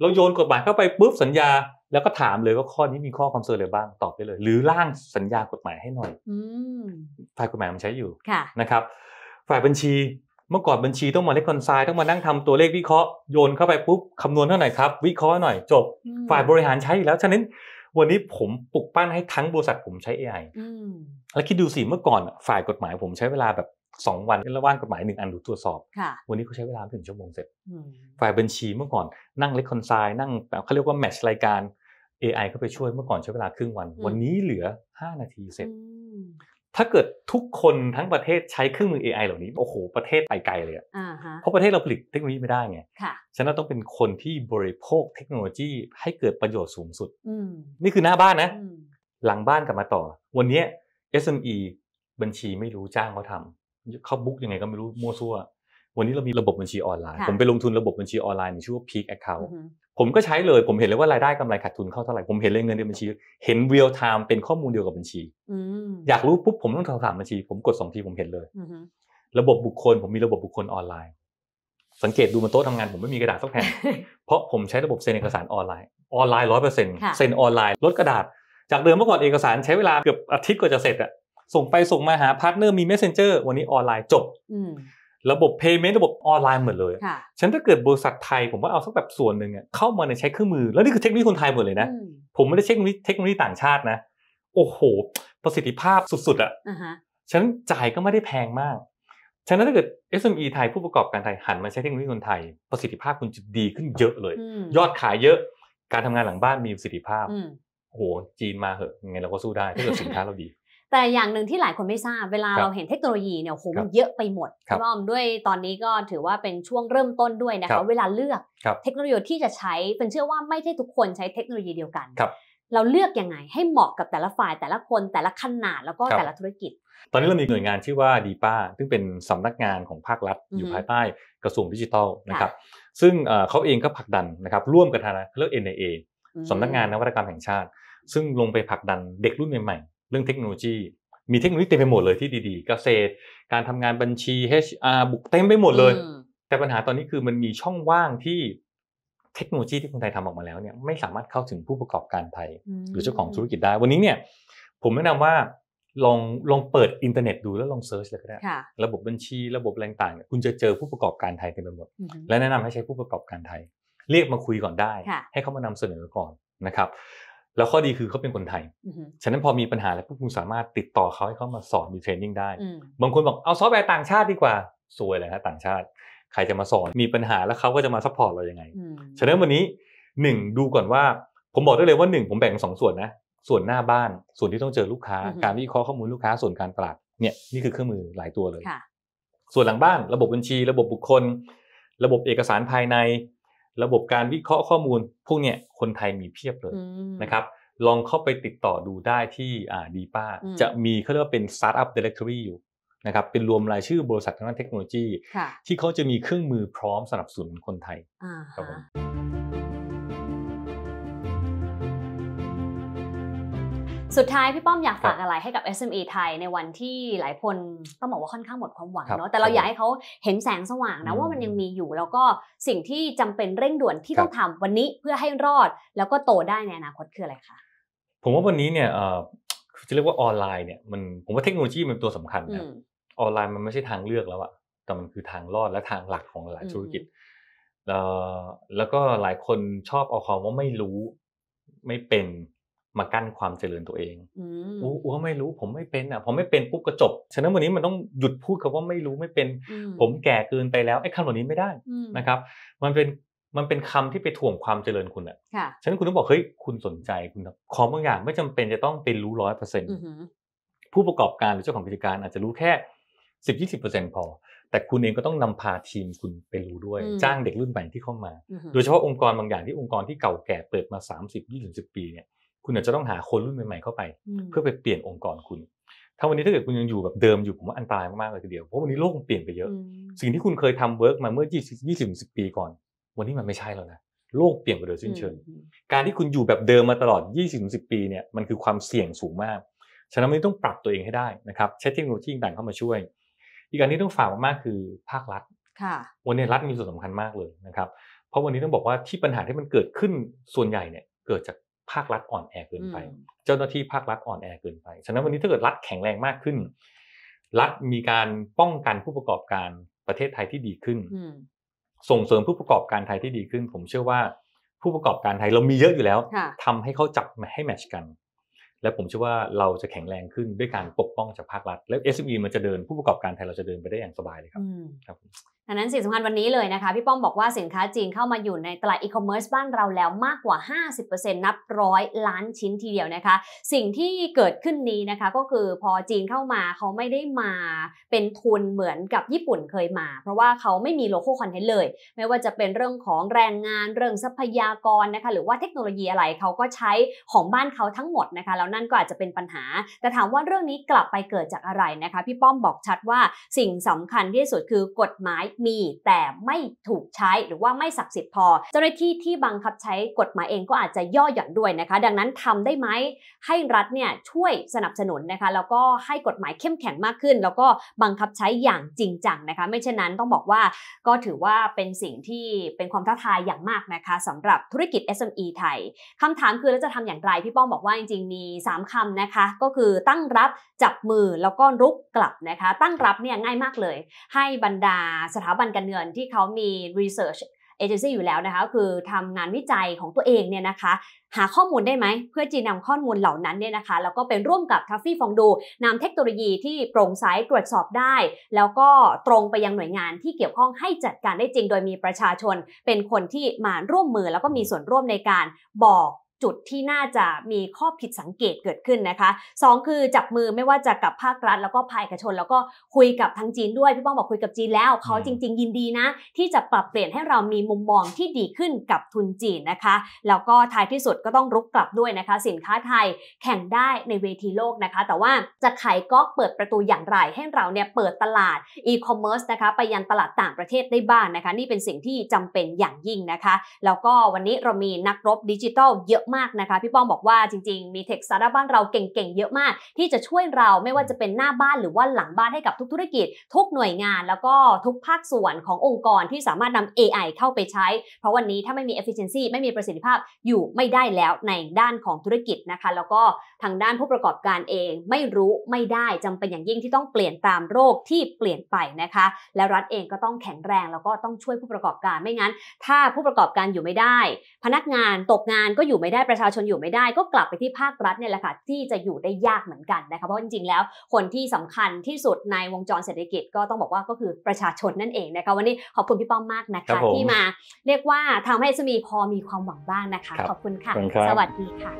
เราโยนกฎหมายเข้าไปปุ๊บสัญญาแล้วก็ถามเลยว่าข้อนี้มีข้อความเสื่อนอะไรบ้างตอบได้เลย หรือร่างสัญญากฎหมายให้หน่อยฝ่ายกฎหมายมันใช้อยู่นะครับฝ่ายบัญชีเมื่อก่อนบัญชีต้องมาเล็กคอนไซา์ต้องมานั่งทำตัวเลขวิเคราะห์โยนเข้าไปปุ๊บคำนวณเท่าไหร่ครับวิเคราะห์หน่อยจบฝ่ายบริหารใช้อยู่แล้วฉะนั้นวันนี้ผมปลุกปั้นให้ทั้งบริษัทผมใช้ AI แล้วคิดดูสิเมื่อก่อนฝ่ายกฎหมาย ผมใช้เวลาแบบสองวันระว่างกฎหมายหนึ่งอันดูตรวจสอบวันนี้เขาใช้เวลาถึงชั่วโมงเสร็จฝ่ายบัญชีเมื่อก่อนนั่งเล็กคอนไซน์นั่งเขาเรียกว่าแมชรายการ AI เข้าไปช่วยเมื่อก่อนใช้เวลาครึ่งวัน วันนี้เหลือ 5 นาทีเสร็จ ถ้าเกิดทุกคนทั้งประเทศใช้เครื่องมือ AI เหล่านี้ โอ้โห ประเทศไปไกลเลยอ่ะเพราะประเทศเราผลิตเทคโนโลยีไม่ได้ไงฉะนั้นต้องเป็นคนที่บริโภคเทคโนโลยีให้เกิดประโยชน์สูงสุดนี่คือหน้าบ้านนะ หลังบ้านกลับมาต่อ วันนี้ SME บัญชีไม่รู้จ้างเขาทำเขาบุ๊กยังไงก็ไม่รู้มั่วซั่ววันนี้เรามีระบบบัญชีออนไลน์ผมไปลงทุนระบบบัญชีออนไลน์ชื่อว่า Peak Account ผมก็ใช้เลย ผมเห็นเลยว่ารายได้กำไรขาดทุนเข้าเท่าไหร่ผมเห็นเลยเงินในบัญชีเห็น real time เป็นข้อมูลเดียวกับบัญชีอยากรู้ปุ๊บผมต้องถามบัญชีผมกดสองทีผมเห็นเลยระบบบุคคลผมมีระบบบุคคลออนไลน์สังเกตดูบนโต๊ะทำงาน ผมไม่มีกระดาษสักแผ่นเพราะผมใช้ระบบเซ็นเอกสารออนไลน์ออนไลน์ร้อยเปอร์เซ็นต์เซ็นออนไลน์ลดกระดาษ จากเดิมเมื่อก่อนเอกสาร ใช้เวลาเกือบอาทิตย์กว่าจะเสร็จอะส่งไปส่งมาหาพาร์ทเนอร์มีเมสเซนเจอร์วันนี้ออนไลน์จบระบบ payment ระบบออนไลน์หมดเลยฉันถ้าเกิดบริษัทไทย ผมว่าเอาสักแบบส่วนหนึ่ง เข้ามาในใช้เครื่องมือ แล้วนี่คือเทคโนโลยีคนไทยหมดเลยนะ ผมไม่ได้เทคโนโลยีเทคโนโลยีต่างชาตินะ โอ้โห ประสิทธิภาพสุดๆอ่ะฉันจ่ายก็ไม่ได้แพงมาก ฉะนั้นถ้าเกิด SME ไทยผู้ประกอบการไทยหันมาใช้เทคโนโลยีคนไทย ประสิทธิภาพคุณจะดีขึ้นเยอะเลย ยอดขายเยอะ การทำงานหลังบ้านมีประสิทธิภาพโอ้โหจีนมาเหอะยังไงเราก็สู้ได้ถ้าเกิดสินค้าเราดีแต่อย่างหนึ่งที่หลายคนไม่ทราบเวลาเราเห็นเทคโนโลยีเนี่ยโหมันเยอะไปหมดพี่อ้อมด้วยตอนนี้ก็ถือว่าเป็นช่วงเริ่มต้นด้วยนะคะเวลาเลือกเทคโนโลยีที่จะใช้เป็นเชื่อว่าไม่ใช่ทุกคนใช้เทคโนโลยีเดียวกัน เราเลือกยังไงให้เหมาะกับแต่ละฝ่ายแต่ละคนแต่ละขนาดแล้วก็แต่ละธุรกิจตอนนี้เรามีหน่วยงานชื่อว่าดีป้าซึ่งเป็นสำนักงานของภาครัฐอยู่ภายใต้กระทรวงดิจิทัลนะครับซึ่งเขาเองก็ผลักดันนะครับร่วมกับทางเลือก NIA สำนักงานนวัตกรรมแห่งชาติ ซึ่งลงไปผลักดันเด็กรุ่นใหม่เรื่องเทคโนโลยีมีเทคโนโลยีเต็มไปหมดเลยที่ดีๆกเกษตรการทำงานบัญชี HR บุกเต็มไปหมดเลย แต่ปัญหาตอนนี้คือมันมีช่องว่างที่ เทคโนโลยีที่คนไทยทำออกมาแล้วเนี่ยไม่สามารถเข้าถึงผู้ประกอบการไทย หรือเจ้าของธุรกิจได้วันนี้เนี่ยผมแนะนำว่าลองลองเปิดอินเทอร์เน็ตดูแล้วลองเซิร์ชเลยก็ได้ระบบบัญชีระบบแรงต่างเนี่ยคุณจะเจอผู้ประกอบการไทยเต็มไปหมด และแนะนำให้ใช้ผู้ประกอบการไทย เรียกมาคุยก่อนได้ ให้เขามานำเสนอก่อนนะครับแล้วข้อดีคือเขาเป็นคนไทย ฉะนั้นพอมีปัญหาอะไรพวกคุณสามารถติดต่อเขาให้เขามาสอน มีเทรนนิ่งได้ บางคนบอกเอาซอฟต์แวร์ต่างชาติดีกว่า สวยเลยฮะต่างชาติ ใครจะมาสอน มีปัญหาแล้วเขาก็จะมาซัพพอร์ตเราอย่างไงฉะนั้นวันนี้หนึ่งดูก่อนว่า ผมบอกได้เลยว่าหนึ่งผมแบ่งสองส่วนนะ ส่วนหน้าบ้านส่วนที่ต้องเจอลูกค้า การวิเคราะห์ข้อมูลลูกค้าส่วนการตลาดเนี่ยนี่คือเครื่องมือหลายตัวเลย ส่วนหลังบ้านระบบบัญชี ระบบบุคคล ระบบเอกสารภายในระบบการวิเคราะห์ข้อมูลพวกเนี้ยคนไทยมีเพียบเลยนะครับ ลองเข้าไปติดต่อดูได้ที่ดีป้า จะมีเขาเรียกว่าเป็น Startup Directory อยู่ นะครับ เป็นรวมรายชื่อบริษัททางด้านเทคโนโลยี ที่เขาจะมีเครื่องมือพร้อมสนับสนุนคนไทยครับผมสุดท้าย พี่ป้อมอยากฝากอะไรให้กับ SME ไทย ในวันที่หลายคน ต้องบอกว่าค่อนข้างหมดความหวัง เนาะแต่เราอยากให้เขาเห็นแสงสว่างนะว่ามันยังมีอยู่ แล้วก็สิ่งที่จำเป็นเร่งด่วนที่ต้องทำวันนี้เพื่อให้รอดแล้วก็โตได้ในอนาคตคืออะไรคะผมว่าวันนี้เนี่ยจะเรียกว่าออนไลน์เนี่ยมัน ผมว่าเทคโนโลยีมันตัวสำคัญนะออนไลน์มันไม่ใช่ทางเลือกแล้วอะแต่มันคือทางรอดและทางหลักของหลายธุรกิจแล้วก็หลายคนชอบเอาความว่าไม่รู้ไม่เป็นมากั้นความเจริญตัวเองอ้วไม่รู้ผมไม่เป็นอ่ะผมไม่เป็นปุ๊บก็จบฉะนั้นวันนี้มันต้องหยุดพูดคำว่าไม่รู้ไม่เป็น ผมแก่เกินไปแล้วไอ้คำเหล่านี้ไม่ได้นะครับ มันเป็นมันเป็นคำที่ไปถ่วงความเจริญคุณอ่ะฉะนั้นคุณต้องบอกเฮ้ยคุณสนใจคุณของบางอย่างไม่จำเป็นจะต้องเป็นรู้ร้อยเปอร์เซ็นต์ผู้ประกอบการหรือเจ้าของกิจการอาจจะรู้แค่สิบยี่สิบเปอร์เซ็นต์พอ แต่คุณเองก็ต้องนำพาทีมคุณไปรู้ด้วย จ้างเด็กรุ่นใหม่ที่เข้ามาโดยเฉพาะองค์กรบางอย่างที่องค์กรที่เก่าแก่เปิดมาสามสิบยี่สิบปีเนี่ยคุณอาจจะต้องหาคนรุ่นใหม่ ๆเข้าไป เพื่อไปเปลี่ยนองค์กรคุณ ถ้าวันนี้ถ้าเกิดคุณยังอยู่แบบเดิมอยู่ผมว่าอันตรายมากๆเลยทีเดียว เพราะวันนี้โลกมันเปลี่ยนไปเยอะ สิ่งที่คุณเคยทำเวิร์กมาเมื่อ 20 20 0ปีก่อน วันนี้มันไม่ใช่แล้วนะ โลกเปลี่ยนไปโดยสิ้นเชิง การที่คุณอยู่แบบเดิมมาตลอด 20 3 0 ปีเนี่ย มันคือความเสี่ยงสูงมาก ฉะนั้นวันนี้ต้องปรับตัวเองให้ได้นะครับใช้เทคโนโลยีต่างเข้ามาช่วย อีกอันนี้ต้องฝากมากคือภาครัฐวันนี้รัฐมีส่วนสำคัญมากเลยนะครับเพราะวันนี้ต้องบอกว่าที่ปัญหาที่มันเกิดขึ้นส่วนใหญ่เนี่ยเกิดจากภาครัฐอ่อนแอเกินไป เจ้าหน้าที่ภาครัฐอ่อนแอเกินไป ฉะนั้นวันนี้ถ้าเกิดรัฐแข็งแรงมากขึ้น รัฐมีการป้องกันผู้ประกอบการประเทศไทยที่ดีขึ้นส่งเสริมผู้ประกอบการไทยที่ดีขึ้น ผมเชื่อว่าผู้ประกอบการไทยเรามีเยอะอยู่แล้วทำให้เขาจับให้แมชกัน และผมเชื่อว่าเราจะแข็งแรงขึ้นด้วยการปกป้องจากภาครัฐ แล้ว SME มันจะเดินผู้ประกอบการไทยเราจะเดินไปได้อย่างสบายเลยครับ ครับังนั้นสิ่งสำคัญวันนี้เลยนะคะพี่ป้อมบอกว่าสินค้าจีนเข้ามาอยู่ในตลาดอีคอมเมิร์ซบ้านเราแล้วมากกว่า 50%นับร้อยล้านชิ้นทีเดียวนะคะ สิ่งที่เกิดขึ้นนี้นะคะก็คือพอจีนเข้ามาเขาไม่ได้มาเป็นทุนเหมือนกับญี่ปุ่นเคยมา เพราะว่าเขาไม่มีโลโก้คอนเทนต์เลย ไม่ว่าจะเป็นเรื่องของแรงงานเรื่องทรัพยากรนะคะหรือว่าเทคโนโลยีอะไรเขาก็ใช้ของบ้านเขาทั้งหมดนะคะแล้วนั่นก็อาจจะเป็นปัญหาแต่ถามว่าเรื่องนี้กลับไปเกิดจากอะไรนะคะพี่ป้อมบอกชัดว่าสิ่งสำคัญที่สุดคือ กฎหมายมีแต่ไม่ถูกใช้หรือว่าไม่ศักดิ์สิทธิ์พอเจ้าหน้าที่ที่บังคับใช้กฎหมายเองก็อาจจะย่อหย่อนด้วยนะคะ ดังนั้นทำได้ไหมให้รัฐเนี่ยช่วยสนับสนุนนะคะแล้วก็ให้กฎหมายเข้มแข็งมากขึ้น แล้วก็บังคับใช้อย่างจริงจังนะคะไม่เช่นนั้นต้องบอกว่าก็ถือว่าเป็นสิ่งที่เป็นความท้าทายอย่างมากนะคะ สำหรับธุรกิจ SME ไทยคำถามคือแล้วจะทำอย่างไรพี่ป้องบอกว่าจริงๆมี3คำนะคะ ก็คือตั้งรับจับมือแล้วก็รุกกลับนะคะตั้งรับเนี่ยง่ายมากเลย ให้บรรดาสถาาบันการเงินที่เขามี research เอเจนซี่อยู่แล้วนะคะ คือทำงานวิจัยของตัวเองเนี่ยนะคะ หาข้อมูลได้ไหม เพื่อจีนำข้อมูลเหล่านั้นเนี่ยนะคะ แล้วก็เป็นร่วมกับทัฟฟี่ฟองดูนำเทคโนโลยีที่โปร่งใสตรวจสอบได้ แล้วก็ตรงไปยังหน่วยงานที่เกี่ยวข้องให้จัดการได้จริง โดยมีประชาชน เป็นคนที่มาร่วมมือแล้วก็มีส่วนร่วมในการบอกจุดที่น่าจะมีข้อผิดสังเกตเกิดขึ้นนะคะ 2 คือจับมือไม่ว่าจะกับภาครัฐแล้วก็ภาคเอกชนแล้วก็คุยกับทางจีนด้วยพี่ป้องบอกคุยกับจีนแล้วเขาจริง ๆ ยินดีนะ ที่จะปรับเปลี่ยนให้เรามีมุมมองที่ดีขึ้นกับทุนจีนนะคะแล้วก็ท้ายที่สุดก็ต้องรุกกลับด้วยนะคะ สินค้าไทยแข่งได้ในเวทีโลกนะคะ แต่ว่าจะไขก๊อกเปิดประตูอย่างไรให้เราเนี่ยเปิดตลาดอีคอมเมิร์ซนะคะไปยันตลาดต่างประเทศได้บ้างนนะคะ นี่เป็นสิ่งที่จำเป็นอย่างยิ่งนะคะแล้วก็วันนี้เรามีนักรบดิจิทัลเยอะมากนะคะ พี่ป้องบอกว่าจริงๆมีเทคสตาร์ทอัพบ้านเราเก่ง ๆ เยอะมาก ที่จะช่วยเราไม่ว่าจะเป็นหน้าบ้านหรือว่าหลังบ้านให้กับทุกธุรกิจ ทุกหน่วยงานแล้วก็ทุกภาคส่วนขององค์กรที่สามารถนำ AI เข้าไปใช้ เพราะวันนี้ถ้าไม่มี efficiency ไม่มีประสิทธิภาพ อยู่ไม่ได้แล้วในด้านของธุรกิจนะคะ แล้วก็ทางด้านผู้ประกอบการเองไม่รู้ไม่ได้จำเป็นอย่างยิ่งที่ต้องเปลี่ยนตามโรคที่เปลี่ยนไปนะคะและรัฐเองก็ต้องแข็งแรง แล้วก็ต้องช่วยผู้ประกอบการไม่งั้น ถ้าผู้ประกอบการอยู่ไม่ได้ พนักงานตกงานก็อยู่ไม่ได้ไละประชาชนอยู่ไม่ได้ก็กลับไปที่ภาครัฐเนี่ยแหละค่ะ ที่จะอยู่ได้ยากเหมือนกันนะคะเพราะจริงๆแล้วคนที่สำคัญที่สุดในวงจรเศรษฐกิจก็ต้องบอกว่าก็คือประชาชนนั่นเองนะคะวันนี้ขอบคุณพี่ป้อมมากนะคะ ที่มา เรียกว่าทำให้สมีพอมีความหวังบ้างนะคะ ขอบคุณค่ะสวัสดีค่ะ